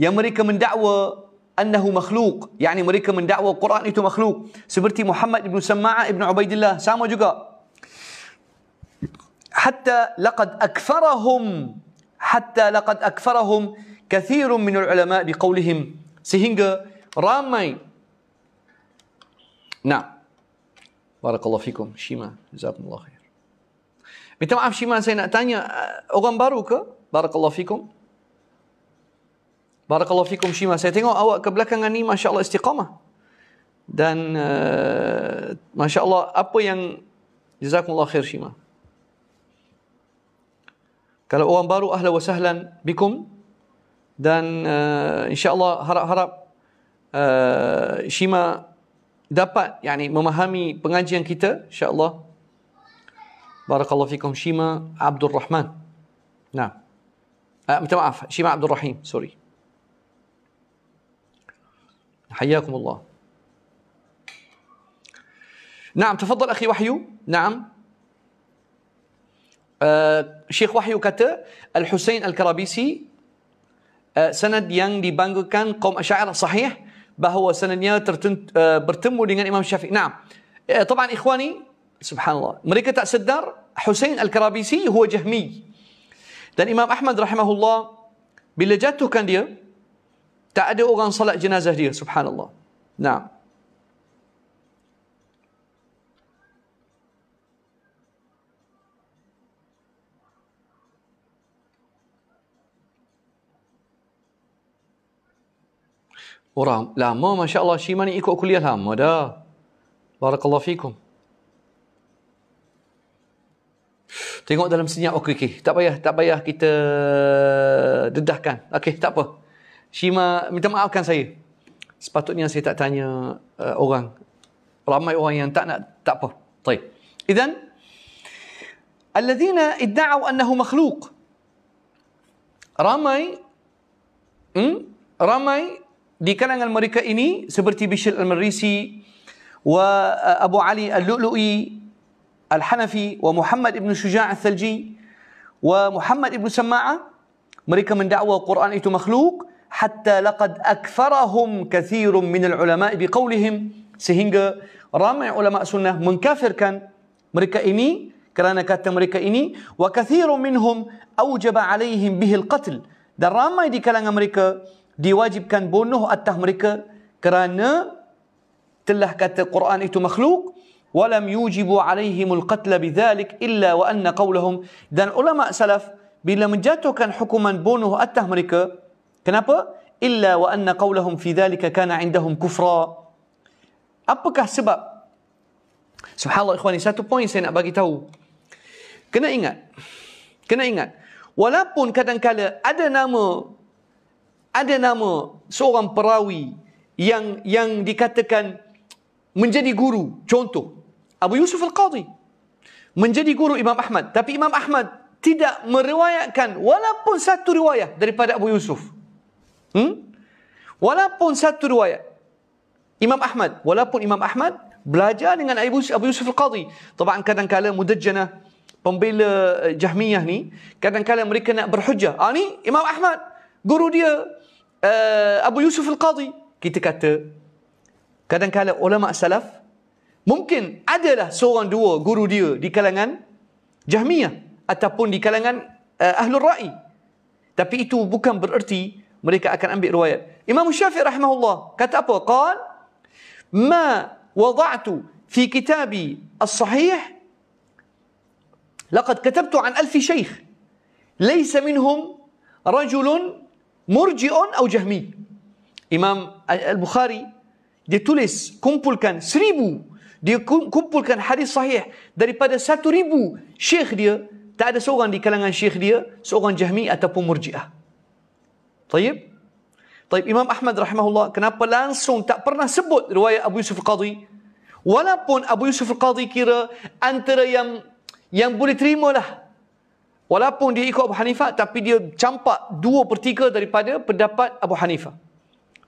S1: يا مريكا من دعوة أنه مخلوق يعني مريكا من دعوة القرآن إتو مخلوق سبرتي محمد بن سماعة بن عبيد الله سامة جوغا حتى لقد أكثرهم حتى لقد أكثرهم كثير من العلماء بقولهم سهنجا رامي نعم بارك الله فيكم شيما جزاكم الله خير Minta maaf Syiman saya nak tanya eh, orang baru ke? Barakallahu fikum. Barakallahu fikum Syiman. Saya tengok awak ke belakangan ni masya-Allah istiqamah. Dan uh, masya-Allah apa yang jazakumullah khair Syiman. Kalau orang baru ahla wa sahlan bikum dan uh, insya-Allah harap-harap uh, Syima dapat yakni memahami pengajian kita insya-Allah بارك الله فيكم شيما عبد الرحمن نعم أه عفا شيما عبد الرحيم سوري حياكم الله نعم تفضل اخي وحيو نعم أه شيخ وحيو كتب الحسين الكرابيسي أه سند يان دي كان قوم أشعر صحيح بهو سند يان برتمو دينا امام الشافعي نعم آه، طبعا اخواني سبحان الله mereka tak sedar Hussein Al-Karabisi huwa Jahmi dan Imam Ahmad rahimahullah bila jatuhkan dia tak ada orang salat jenazah dia subhanallah nah Orang lama Masya Allah Syima ni ikut kuliah lama dah Barakallahu fikum Tengok dalam senyap okey okey. Tak payah tak payah kita dedahkan. Okey, tak apa. Shima minta maafkan saya. Sepatutnya saya tak tanya uh, orang. Ramai orang yang tak nak tak apa. Baik. Idzan alladhina idda'u annahu makhluq. Ramai hmm? ramai di kalangan mereka ini seperti Bishr al-Marisi wa eh, Abu Ali al-Lu'lu'i الحنفي ومحمد ابن شجاع الثلجي ومحمد ابن سماعة مريكا من دعوة القرآن إيتو مخلوق حتى لقد أكثرهم كثير من العلماء بقولهم سهنجا رامع علماء سنة كافر كان مريكا إني كرانا كاتا مريكا إني وكثير منهم أوجب عليهم به القتل در رامع دي كلام أمريكا دي واجب كان بونه أتح مريكا كرانا تلح كاتا القرآن إيتو مخلوق ولم يوجبوا عليهم القتل بذلك إلا وأن قولهم dan ulama salaf bila menjatuhkan hukuman bunuh atas mereka kenapa illa wa anna qawlahum fi dhalika kana indahum kufra apakah sebab subhanallah ikhwani satu poin saya nak bagi tahu kena ingat kena ingat walaupun kadangkala ada nama ada nama seorang perawi yang yang dikatakan menjadi guru contoh Abu Yusuf Al-Qadhi menjadi guru Imam Ahmad. Tapi Imam Ahmad tidak meriwayatkan walaupun satu riwayat daripada Abu Yusuf. Hmm? Walaupun satu riwayat. Imam Ahmad, walaupun Imam Ahmad belajar dengan Abu Yusuf, Abu Yusuf Al-Qadhi. Tepat kadang kala mudajjana pembela eh, jahmiyah ni, kadang kala mereka nak berhujah. Ah ni Imam Ahmad, guru dia uh, Abu Yusuf Al-Qadhi. Kita kata kadang kala ulama salaf Mungkin adalah seorang dua guru dia di kalangan Jahmiyah ataupun di kalangan uh, Ahlul Ra'i. Tapi itu bukan bererti mereka akan ambil riwayat. Imam Syafiq rahimahullah kata apa? Qal ma wada'tu fi kitabi as-sahih laqad katabtu an alfi shaykh laysa minhum rajul murji'un aw jahmi. Imam Al-Bukhari dia tulis kumpulkan seribu dia kumpulkan hadis sahih daripada satu ribu syekh dia, tak ada seorang di kalangan syekh dia, seorang jahmi ataupun murjiah. Tayyip? Tayyip Imam Ahmad rahimahullah kenapa langsung tak pernah sebut riwayat Abu Yusuf Al-Qadhi? Walaupun Abu Yusuf Al-Qadhi kira antara yang yang boleh terima lah. Walaupun dia ikut Abu Hanifah tapi dia campak dua per daripada pendapat Abu Hanifah.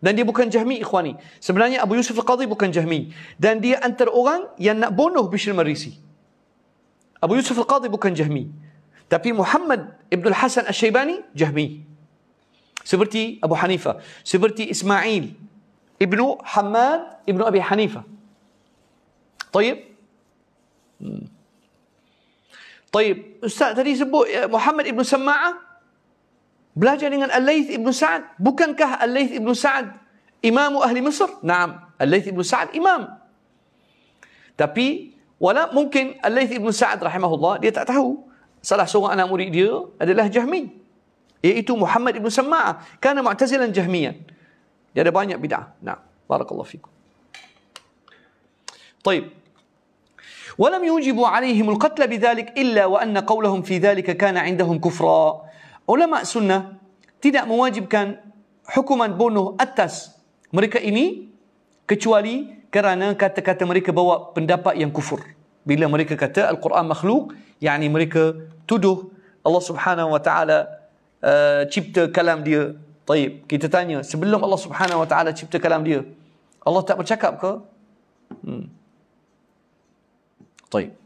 S1: Dan dia bukan Jahmi ikhwani. Sebenarnya Abu Yusuf Al-Qadhi bukan Jahmi. Dan dia antara orang yang nak bunuh Bishr Marisi. Abu Yusuf Al-Qadhi bukan Jahmi. Tapi Muhammad Ibn Hasan Al-Syaibani Jahmi. Seperti Abu Hanifa. Seperti Ismail Ibn Hamad Ibn Abi Hanifa. طيب طيب Ustaz tadi sebut Muhammad Ibn Sama'ah Belajar dengan Al-Layth ibn Sa'ad. Bukankah Al-Layth ibn Sa'ad imamu ahli Mesir? Naam. Al-Layth ibn Sa'ad imam. Tapi wala mungkin Al-Layth ibn Sa'ad rahimahullah dia tak tahu salah seorang anak murid dia adalah Jahmi. Iaitu Muhammad ibn Samma'ah. Kerana Mu'tazilan Jahmiyan. Dia ada banyak bid'ah. Naam. Barakallahu fikum. طيب ولم يوجبوا عليهم القتل بذلك إلا وأن قولهم في ذلك كان عندهم كفرا ulama sunnah tidak mewajibkan hukuman bunuh atas mereka ini kecuali kerana kata-kata mereka bawa pendapat yang kufur bila mereka kata al-Quran makhluk yakni mereka tuduh Allah Subhanahu wa taala uh, cipta kalam dia طيب kita tanya sebelum Allah Subhanahu wa taala cipta kalam dia Allah tak bercakap ke hmm طيب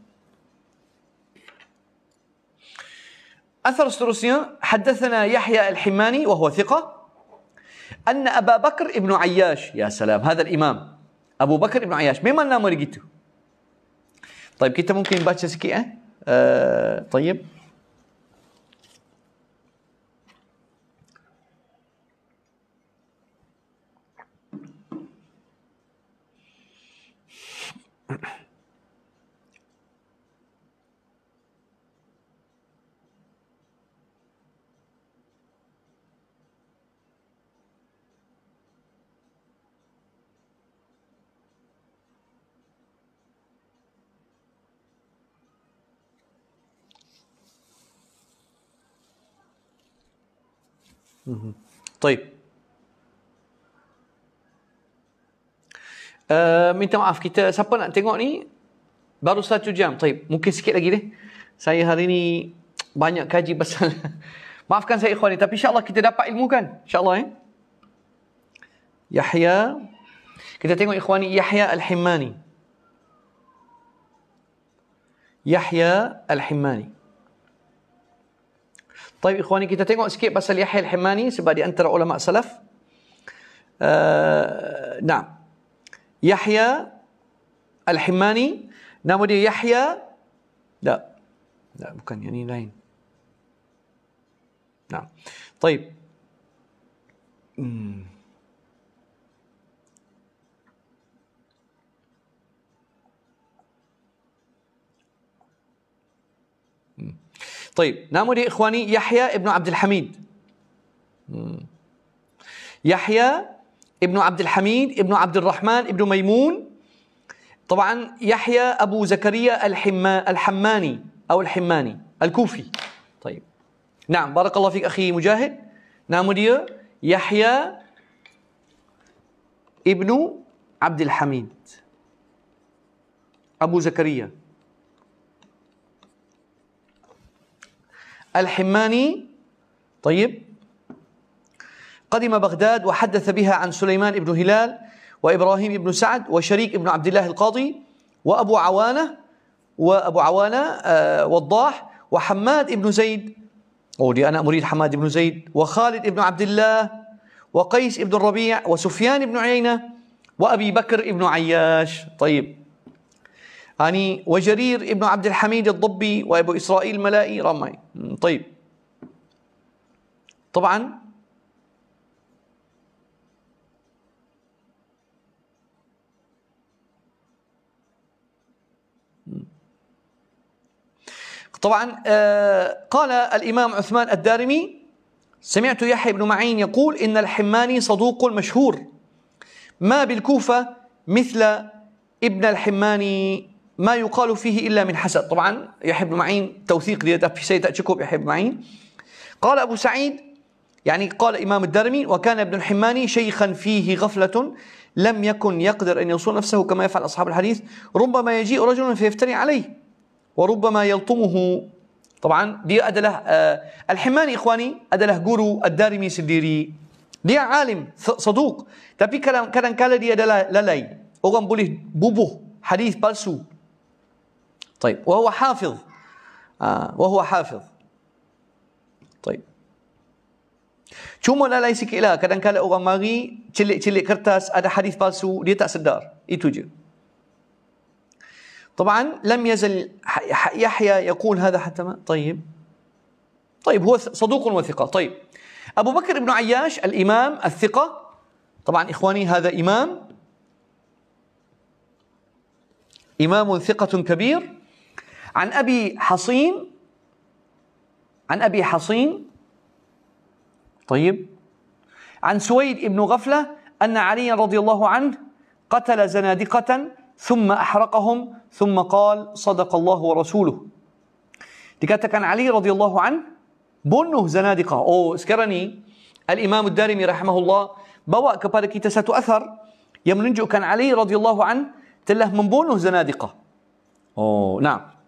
S1: أثر السروسيان حدثنا يحيى الحماني وهو ثقة أن أبا بكر ابن عياش يا سلام هذا الإمام أبو بكر ابن عياش ما نام ورقيته طيب kita ممكن baca sikit أه طيب you. طيب mhm. uh, eh, minta maaf kita siapa nak tengok ni baru satu jam طيب mungkin sikit lagi deh saya hari ni banyak kaji pasal <laughs> maafkan saya ikhwan ni tapi insyaallah kita dapat ilmu kan insyaallah Ya Yahya kita tengok ikhwani Yahya Al-Himani Yahya Al-Himani Baik ikhwani kita tengok sikit pasal Yahya al-Himani sebab di antara ulama salaf. Uh, nah. Yahya al-Himani nama dia Yahya tak. Tak bukan yang ini lain. Nah. Baik. Hmm. طيب ناموا لي إخواني يحيى ابن عبد الحميد يحيى ابن عبد الحميد ابن عبد الرحمن ابن ميمون طبعا يحيى أبو زكريا الحما الحماني أو الحماني الكوفي طيب نعم بارك الله فيك أخي مجاهد نعم يحيى ابن عبد الحميد أبو زكريا الحماني طيب قدم بغداد وحدث بها عن سليمان بن هلال وإبراهيم بن سعد وشريك بن عبد الله القاضي وأبو عوانة وأبو عوانة آه، وضاح وحماد بن زيد قولي أنا مريد حماد بن زيد وخالد بن عبد الله وقيس بن الربيع وسفيان بن عيينة وأبي بكر بن عياش طيب اني وجرير ابن عبد الحميد الضبي وابو اسرائيل الملائي رمي طيب طبعا طبعا آه، قال الامام عثمان الدارمي سمعت يحيى بن معين يقول ان الحماني صدوق مشهور ما بالكوفه مثل ابن الحماني ما يقال فيه إلا من حسد طبعا يحيى بن معين توثيق ديت سيتأتيكم يحيى بن معين قال أبو سعيد يعني قال إمام الدرمي وكان ابن الحماني شيخا فيه غفلة لم يكن يقدر أن يوصل نفسه كما يفعل أصحاب الحديث ربما يجيء رجل فيفتري عليه وربما يلطمه طبعا دي أدله آه الحماني إخواني أدله جورو الدارمي سديري دي عالم صدوق تبي كلام kadang kala دي أدله lalai orang boleh bubuh hadis طيب وهو حافظ آه وهو حافظ طيب Cuma lain sikit lah kadang-kadang orang mari celik-celik kertas ada hadis palsu dia tak sedar itu je. طبعا لم يزل يحيى يقول هذا حتى ما طيب طيب هو صدوق وثقة طيب أبو بكر بن عياش الإمام الثقة طبعا إخواني هذا إمام إمام ثقة كبير عن ابي حصين عن ابي حصين طيب عن سويد بن غفله ان علي رضي الله عنه قتل زنادقه ثم احرقهم ثم قال صدق الله ورسوله dikatakan علي رضي الله عنه bunuh زنادقه او oh, sekarang الامام الدارمي رحمه الله bawa kepada kita أثر athar كان علي رضي الله عنه تله من membunuh زنادقه او oh, نعم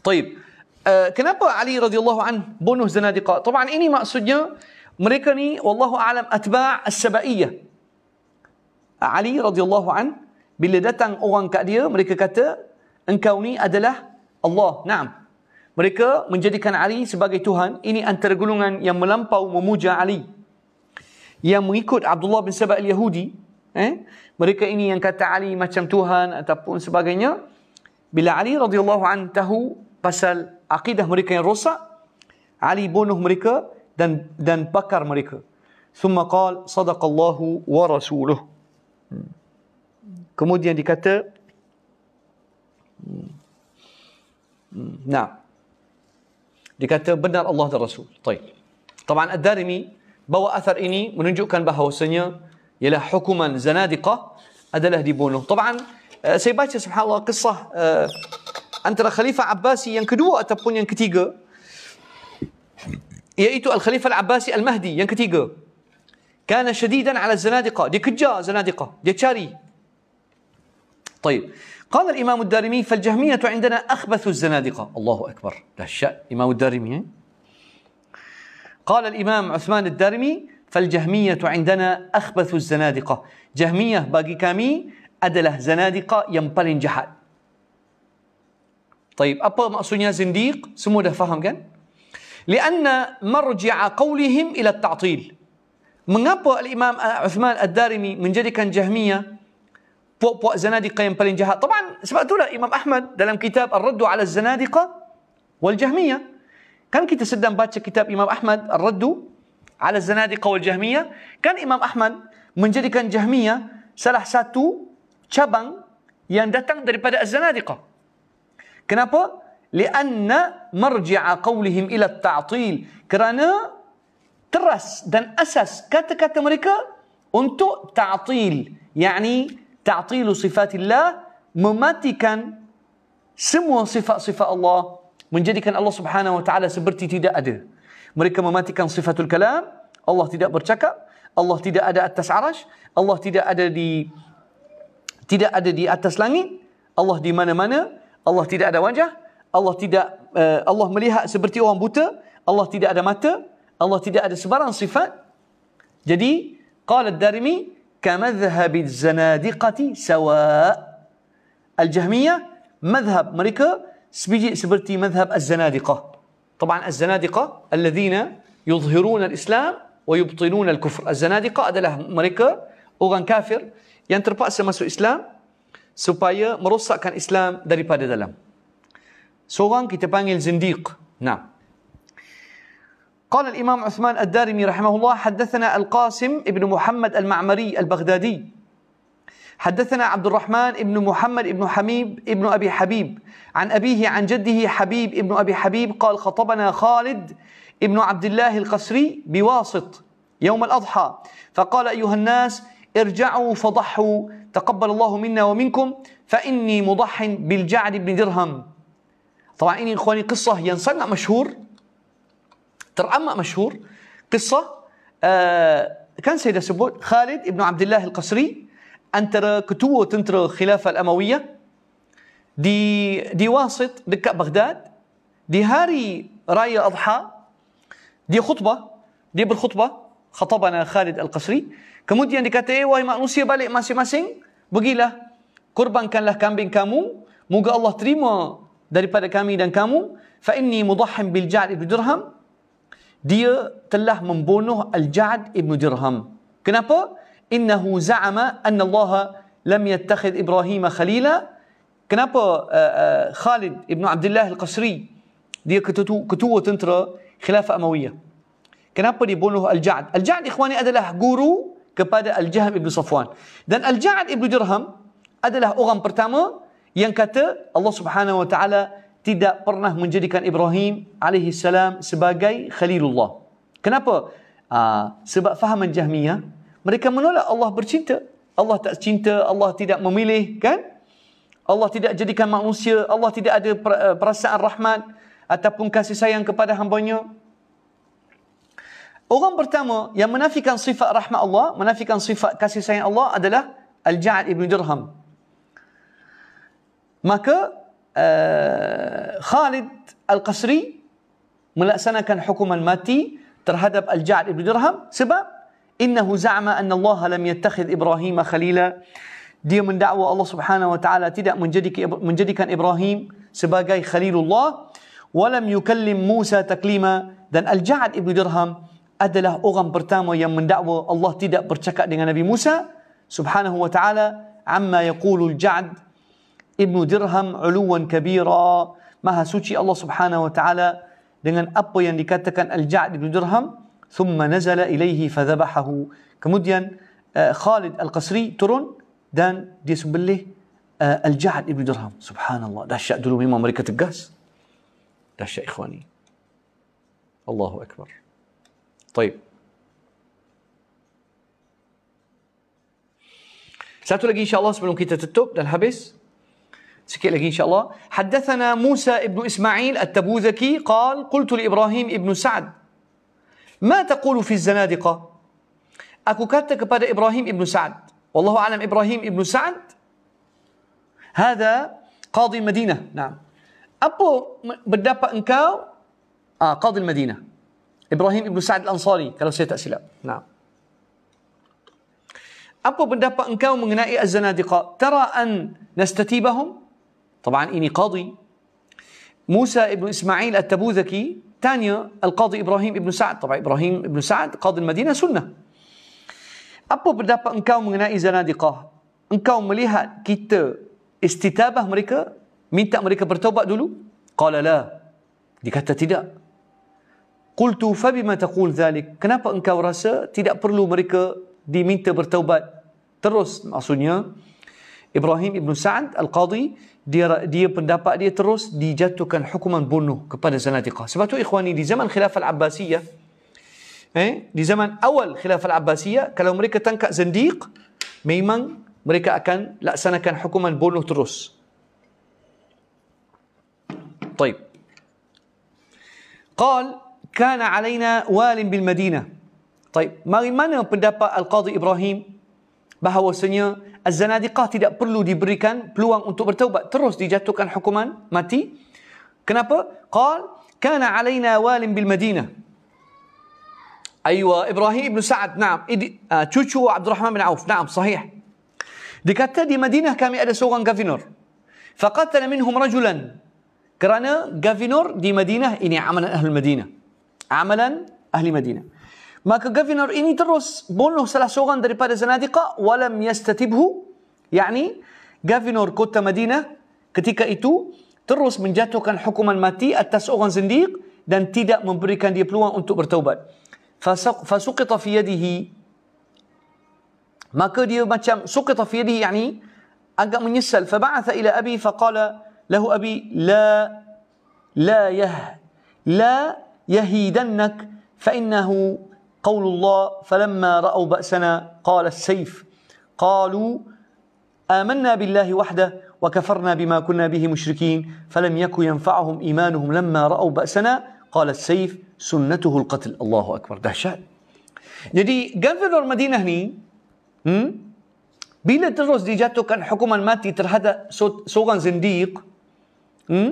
S1: Taib. Eh, kenapa Ali radhiyallahu an bunuh Zanadiqah? طبعا ini maksudnya mereka ni wallahu alam atba' al sabaiyah Ali radhiyallahu an bila datang orang kat dia mereka kata engkau ni adalah Allah. Naam. Mereka menjadikan Ali sebagai Tuhan. Ini antara golongan yang melampau memuja Ali. Yang mengikut Abdullah bin Sabah al-Yahudi. Eh? Mereka ini yang kata Ali macam Tuhan ataupun sebagainya. Bila Ali radhiyallahu an tahu pasal akidah mereka yang rosak Ali bunuh mereka dan dan pakar mereka summa qal sadaqallahu wa rasuluh kemudian dikata nah dikata benar Allah dan Rasul طيب طبعا الدارمي bawa athar ini menunjukkan bahawasanya ialah hukuman zanadiqah adalah dibunuh. طبعا saya baca subhanallah kisah uh, antara khalifah Abbasi yang kedua ataupun yang ketiga iaitu al-khalifah al-Abbasi al-Mahdi yang ketiga kana shadidan ala zanadiqah dia kejar zanadiqah dia cari طيب قال الامام الدارمي فالجهميه عندنا اخبث الزنادقه الله اكبر ده دهشه امام الدارمي قال الامام عثمان الدارمي فالجهميه عندنا اخبث الزنادقه جهميه باقي كامي ادله زنادقه ينبلن جحد طيب apa maksudnya zindiq? Semua dah faham kan? Lianna marja'a qawlihim ila ta'til. Mengapa Imam Uthman Ad-Darimi menjadikan Jahmiyah puak-puak zanadiqah yang paling jahat? Taban sebab itulah Imam Ahmad dalam kitab Ar-Raddu 'ala Az-Zanadiqah wal Jahmiyah. Kan kita sedang baca kitab Imam Ahmad Ar-Raddu 'ala Az-Zanadiqah wal Jahmiyah, kan Imam Ahmad menjadikan Jahmiyah salah satu cabang yang datang daripada Az-Zanadiqah. Kenapa? Lianna marji'a qawlihim ila ta'til. Kerana teras dan asas kata-kata mereka untuk ta'til. Yani ta'til sifatillah mematikan semua sifat-sifat Allah menjadikan Allah Subhanahu wa taala seperti tidak ada. Mereka mematikan sifatul kalam, Allah tidak bercakap, Allah tidak ada atas arasy, Allah tidak ada di tidak ada di atas langit, Allah di mana-mana, Allah tidak ada wajah, Allah tidak uh, Allah melihat seperti orang buta, Allah tidak ada mata, Allah tidak ada sebarang sifat. Jadi qala ad-Darimi كمذهب الزنادقة سواء الجهمية مذهب mereka seperti مذهب الزنادقة طبعا الزنادقة الذين يظهرون الإسلام ويبطنون الكفر الزنادقة adalah mereka orang kafir yang terpaksa masuk Islam supaya merosakkan Islam daripada dalam. Seorang kita panggil zindiq. Nah. قال الإمام عثمان الدارمي رحمه الله حدثنا القاسم ابن محمد المعمري البغدادي حدثنا عبد الرحمن ابن محمد ابن حبيب ابن أبي حبيب عن أبيه عن جده حبيب ابن أبي حبيب قال خطبنا خالد ابن عبد الله القسري بواسط يوم الأضحى فقال أيها الناس ارجعوا فضحوا تقبل الله منا ومنكم فإني مضح بالجعد بن درهم طبعا إني إخواني قصة هي ينصنع مشهور ترأم مشهور قصة آه كان سيدة سبول خالد ابن عبد الله القصري أنتر كتو تنتر الخلافة الأموية دي, دي واسط دكة بغداد دي هاري راي أضحى دي خطبة دي بالخطبة خطبنا خالد القصري Kemudian dikata, eh, wahai manusia balik masing-masing, pergilah, kurbankanlah kambing kamu, moga Allah terima daripada kami dan kamu. Fa'inni mudahhim bil Ja'ad ibn Dirham. Dia telah membunuh Al Ja'ad ibn Dirham. Kenapa? Innahu za'ama anna Allah lam yattakhid Ibrahim khalila. Kenapa uh, uh, Khalid ibn Abdullah al-Qasri dia ketua, ketua tentera Khilafah Amawiyah? Kenapa dibunuh Al-Ja'ad? Al-Ja'ad ikhwani adalah guru kepada Al-Jahm ibn Safwan. Dan Al-Ja'ad ibn Dirham adalah orang pertama yang kata Allah Subhanahu wa taala tidak pernah menjadikan Ibrahim alaihi salam sebagai khalilullah. Kenapa? Aa, ah, sebab fahaman Jahmiyah, mereka menolak Allah bercinta. Allah tak cinta, Allah tidak memilih, kan? Allah tidak jadikan manusia, Allah tidak ada eh, perasaan rahmat ataupun kasih sayang kepada hamba nya Orang pertama yang menafikan sifat rahmat Allah, menafikan sifat kasih sayang Allah adalah Al-Ja'ad ibn Dirham. Maka uh, Khalid Al-Qasri melaksanakan hukuman mati terhadap Al-Ja'ad ibn Dirham sebab innahu za'ama anna Allah lam yattakhidh Ibrahim khalila. Dia mendakwa Allah Subhanahu wa taala tidak menjadikan Ibrahim sebagai khalilullah walam yukallim Musa taklima dan Al-Ja'ad ibn Dirham adalah orang pertama yang mendakwa Allah tidak bercakap dengan Nabi Musa subhanahu wa ta'ala amma yaqulul Ja'd ibnu Dirham uluwan kabira maha suci Allah subhanahu wa ta'ala dengan apa yang dikatakan Al-Ja'd ibnu Dirham thumma nazala ilaihi fadhabahahu kemudian uh, Khalid Al-Qasri turun dan dia sembelih uh, Al-Ja'd ibnu Dirham subhanallah dahsyat dulu memang mereka tegas dahsyat ikhwani Allahu akbar طيب ساتلقي ان شاء الله سبلون كيتا تتوب للهبس سكيل ان شاء الله حدثنا موسى ابن اسماعيل التبوذكي قال قلت لابراهيم ابن سعد ما تقول في الزنادقه اكو كاتك بعد ابراهيم ابن سعد والله اعلم ابراهيم ابن سعد هذا قاضي المدينه نعم ابو بدابا انكاو آه قاضي المدينه Ibrahim Ibn Sa'ad Al-Ansari kalau saya tak silap. Nah. Apa pendapat engkau mengenai az-zanadiqa? Tara an nastatibahum? Tabaan ini qadi. Musa ibn Ismail at-Tabuzaki tanya al-Qadi Ibrahim ibn Sa'ad. Tabaan Ibrahim ibn Sa'ad qadi al-Madinah sunnah. Apa pendapat engkau mengenai zanadiqa? Engkau melihat kita istitabah mereka? Minta mereka bertobat dulu? Qala la. Dikata tidak. Qultu fabima taqul dhalik? Kenapa engkau rasa tidak perlu mereka diminta bertaubat? Terus maksudnya Ibrahim Ibn Sa'ad Al-Qadhi dia dia pendapat dia terus dijatuhkan hukuman bunuh kepada Zanadiqah. Sebab tu ikhwani di zaman khilafah Al-Abbasiyah eh di zaman awal khilafah Al-Abbasiyah kalau mereka tangkap zindiq memang mereka akan laksanakan hukuman bunuh terus. Baik. قال كان علينا وال بالمدينة طيب ما من pendapat القاضي إبراهيم bahawasanya الزنادقه بريكان بلوان diberikan برتوبة untuk دي terus كان hukuman ماتي كنابا قال كان علينا وال بالمدينة أيوة إبراهيم بن سعد نعم تشوشو عبد الرحمن بن عوف نعم صحيح دكاتا دي مدينة كامي أدى سوغان غافينور فقتل منهم رجلا كرانا غافينور دي مدينة إني عمل أهل المدينة عملا اهل مدينه ما كجفنر اني تروس بونو سلا سوغان دري بار زنادقة ولم يستتبه يعني جافينور كوتا مدينه كتيكا ايتو تروس من جاتو كان حكما ماتي التسوغان زنديق دان تيدا من بري كان ديبلوا انت برتوبات فسقط في يده ما كدي ماتشام سقط في يده يعني اجا من يسال فبعث الى ابي فقال له ابي لا لا يه لا يهيدنك فإنه قول الله فلما رأوا بأسنا قال السيف قالوا آمنا بالله وحده وكفرنا بما كنا به مشركين فلم يكن ينفعهم إيمانهم لما رأوا بأسنا قال السيف سنته القتل الله أكبر دهشة jadi governor Madinah ni hmm, bila دي جاتو كان mati terhadap seorang zindiq زنديق hmm,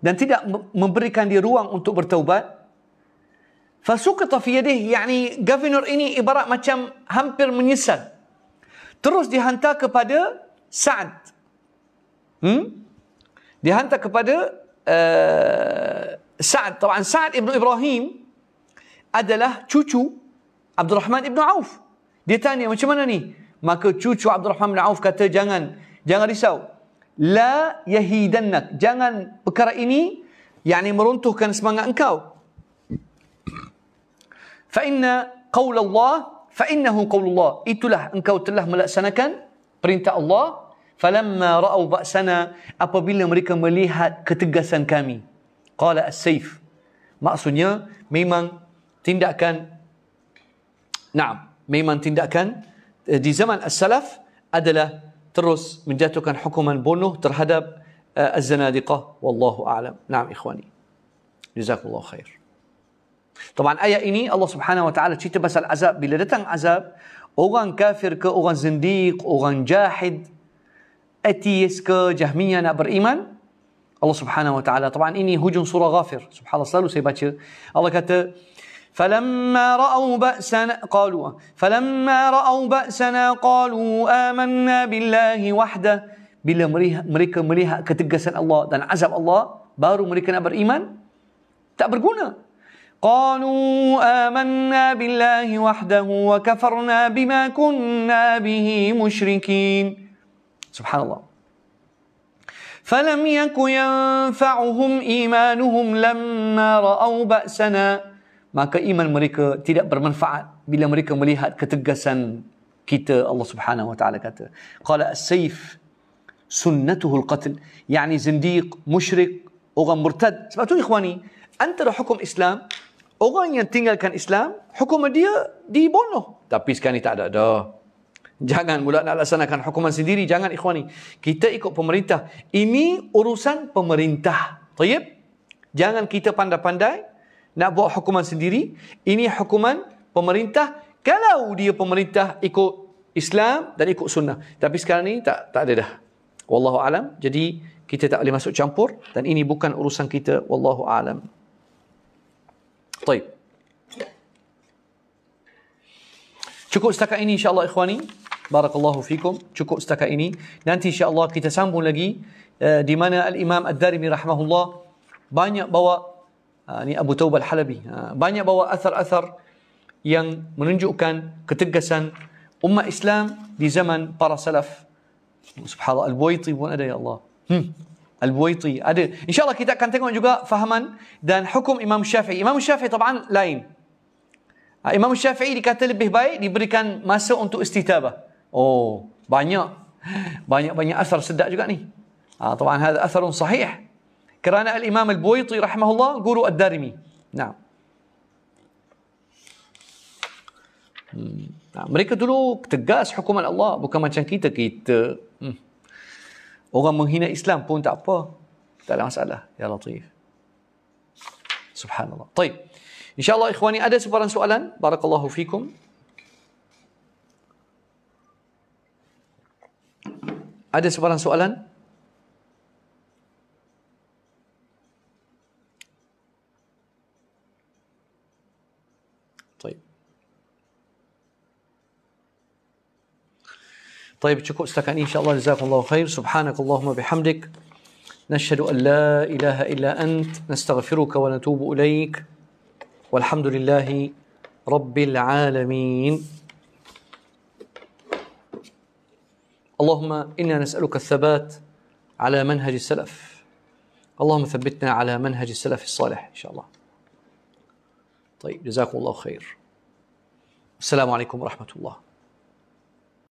S1: dan tidak memberikan dia ruang untuk bertaubat Fasuqata fi yadihi yani governor ini ibarat macam hampir menyesal. Terus dihantar kepada Sa'ad. Hmm? Dihantar kepada uh, Sa'ad. Tuan Sa'ad ibnu Ibrahim adalah cucu Abdul Rahman ibnu Auf. Dia tanya macam mana ni? Maka cucu Abdul Rahman ibnu Auf kata jangan jangan risau. La yahidannak. Jangan perkara ini yakni meruntuhkan semangat engkau fa inna qaul Allah fa innahu qaul Allah itulah engkau telah melaksanakan perintah Allah falamma ra'u ba'sana apabila mereka melihat ketegasan kami qala as-saif maksudnya memang tindakan Naam, memang tindakan eh, di zaman as-salaf adalah terus menjatuhkan hukuman bunuh terhadap uh, az-zanadiqah wallahu a'lam. Naam ikhwani. Jazakallahu khair. طبعا آية إني الله سبحانه وتعالى شيت بس العذاب بلا دتن عذاب أوغان كافر ك أوغان زنديق أوغان جاحد أتيس ك جهميا نبر إيمان الله سبحانه وتعالى طبعا إني هجن صورة غافر سبحان الله سلو سيباتش الله كت فلما رأوا بأسنا قالوا فلما رأوا بأسنا قالوا آمنا بالله وحده بلا مريها مريكا مريها كتقسن الله دان عذاب الله بارو مريكا نبر إيمان تأبر قالوا آمنا بالله وحده وكفرنا بما كنا به مشركين سبحان الله فلم يك ينفعهم إيمانهم لما رأوا بأسنا maka iman mereka tidak bermanfaat bila mereka melihat ketegasan kita Allah Subhanahu wa taala kata qala as-sayf sunnatuhu al-qatl yani zindiq musyrik orang murtad sebab tu ikhwani antara hukum Islam orang yang tinggalkan Islam, hukuman dia dibunuh. Tapi sekarang ni tak ada dah. Jangan mula nak laksanakan hukuman sendiri. Jangan ikhwan ni. Kita ikut pemerintah. Ini urusan pemerintah. Tayyip. Jangan kita pandai-pandai nak buat hukuman sendiri. Ini hukuman pemerintah. Kalau dia pemerintah ikut Islam dan ikut sunnah. Tapi sekarang ni tak tak ada dah. Wallahu alam. Jadi kita tak boleh masuk campur dan ini bukan urusan kita. Wallahu alam. Baik. Cukup setakat ini insya-Allah ikhwani. Barakallahu fikum. Cukup setakat ini. Nanti insya-Allah kita sambung lagi uh, di mana al-Imam Ad-Darimi rahimahullah banyak bawa ini ah, Abu Taub Al-Halabi. Ah, banyak bawa asar-asar yang menunjukkan ketegasan umat Islam di zaman para salaf. Subhanallah. Al-Buaiti pun ada ya Allah. Hmm. Al-Buwaiti ada. InsyaAllah kita akan tengok juga fahaman dan hukum Imam Syafi'i. Imam Syafi'i taban lain. Ah, Imam Syafi'i dikata lebih baik diberikan masa untuk istitabah. Oh, banyak. Banyak-banyak asar sedap juga ni. Ha, ah, taban hadha asarun sahih. Kerana Al-Imam Al-Buwaiti rahmahullah guru Ad-Darimi. Nah. Hmm. Nah, mereka dulu tegas hukuman Allah. Bukan macam kita. Kita... Hmm. Orang menghina Islam pun tak apa. Tak ada masalah. Ya Latif. Subhanallah. Baik. InsyaAllah ikhwani ada sebarang soalan. Barakallahu fikum. Ada sebarang soalan? Soalan? طيب شكو استكان إن شاء الله جزاكم الله خير سبحانك اللهم بحمدك نشهد أن لا إله إلا أنت نستغفرك ونتوب إليك والحمد لله رب العالمين اللهم إنا نسألك الثبات على منهج السلف اللهم ثبتنا على منهج السلف الصالح إن شاء الله طيب جزاكم الله خير السلام عليكم ورحمة الله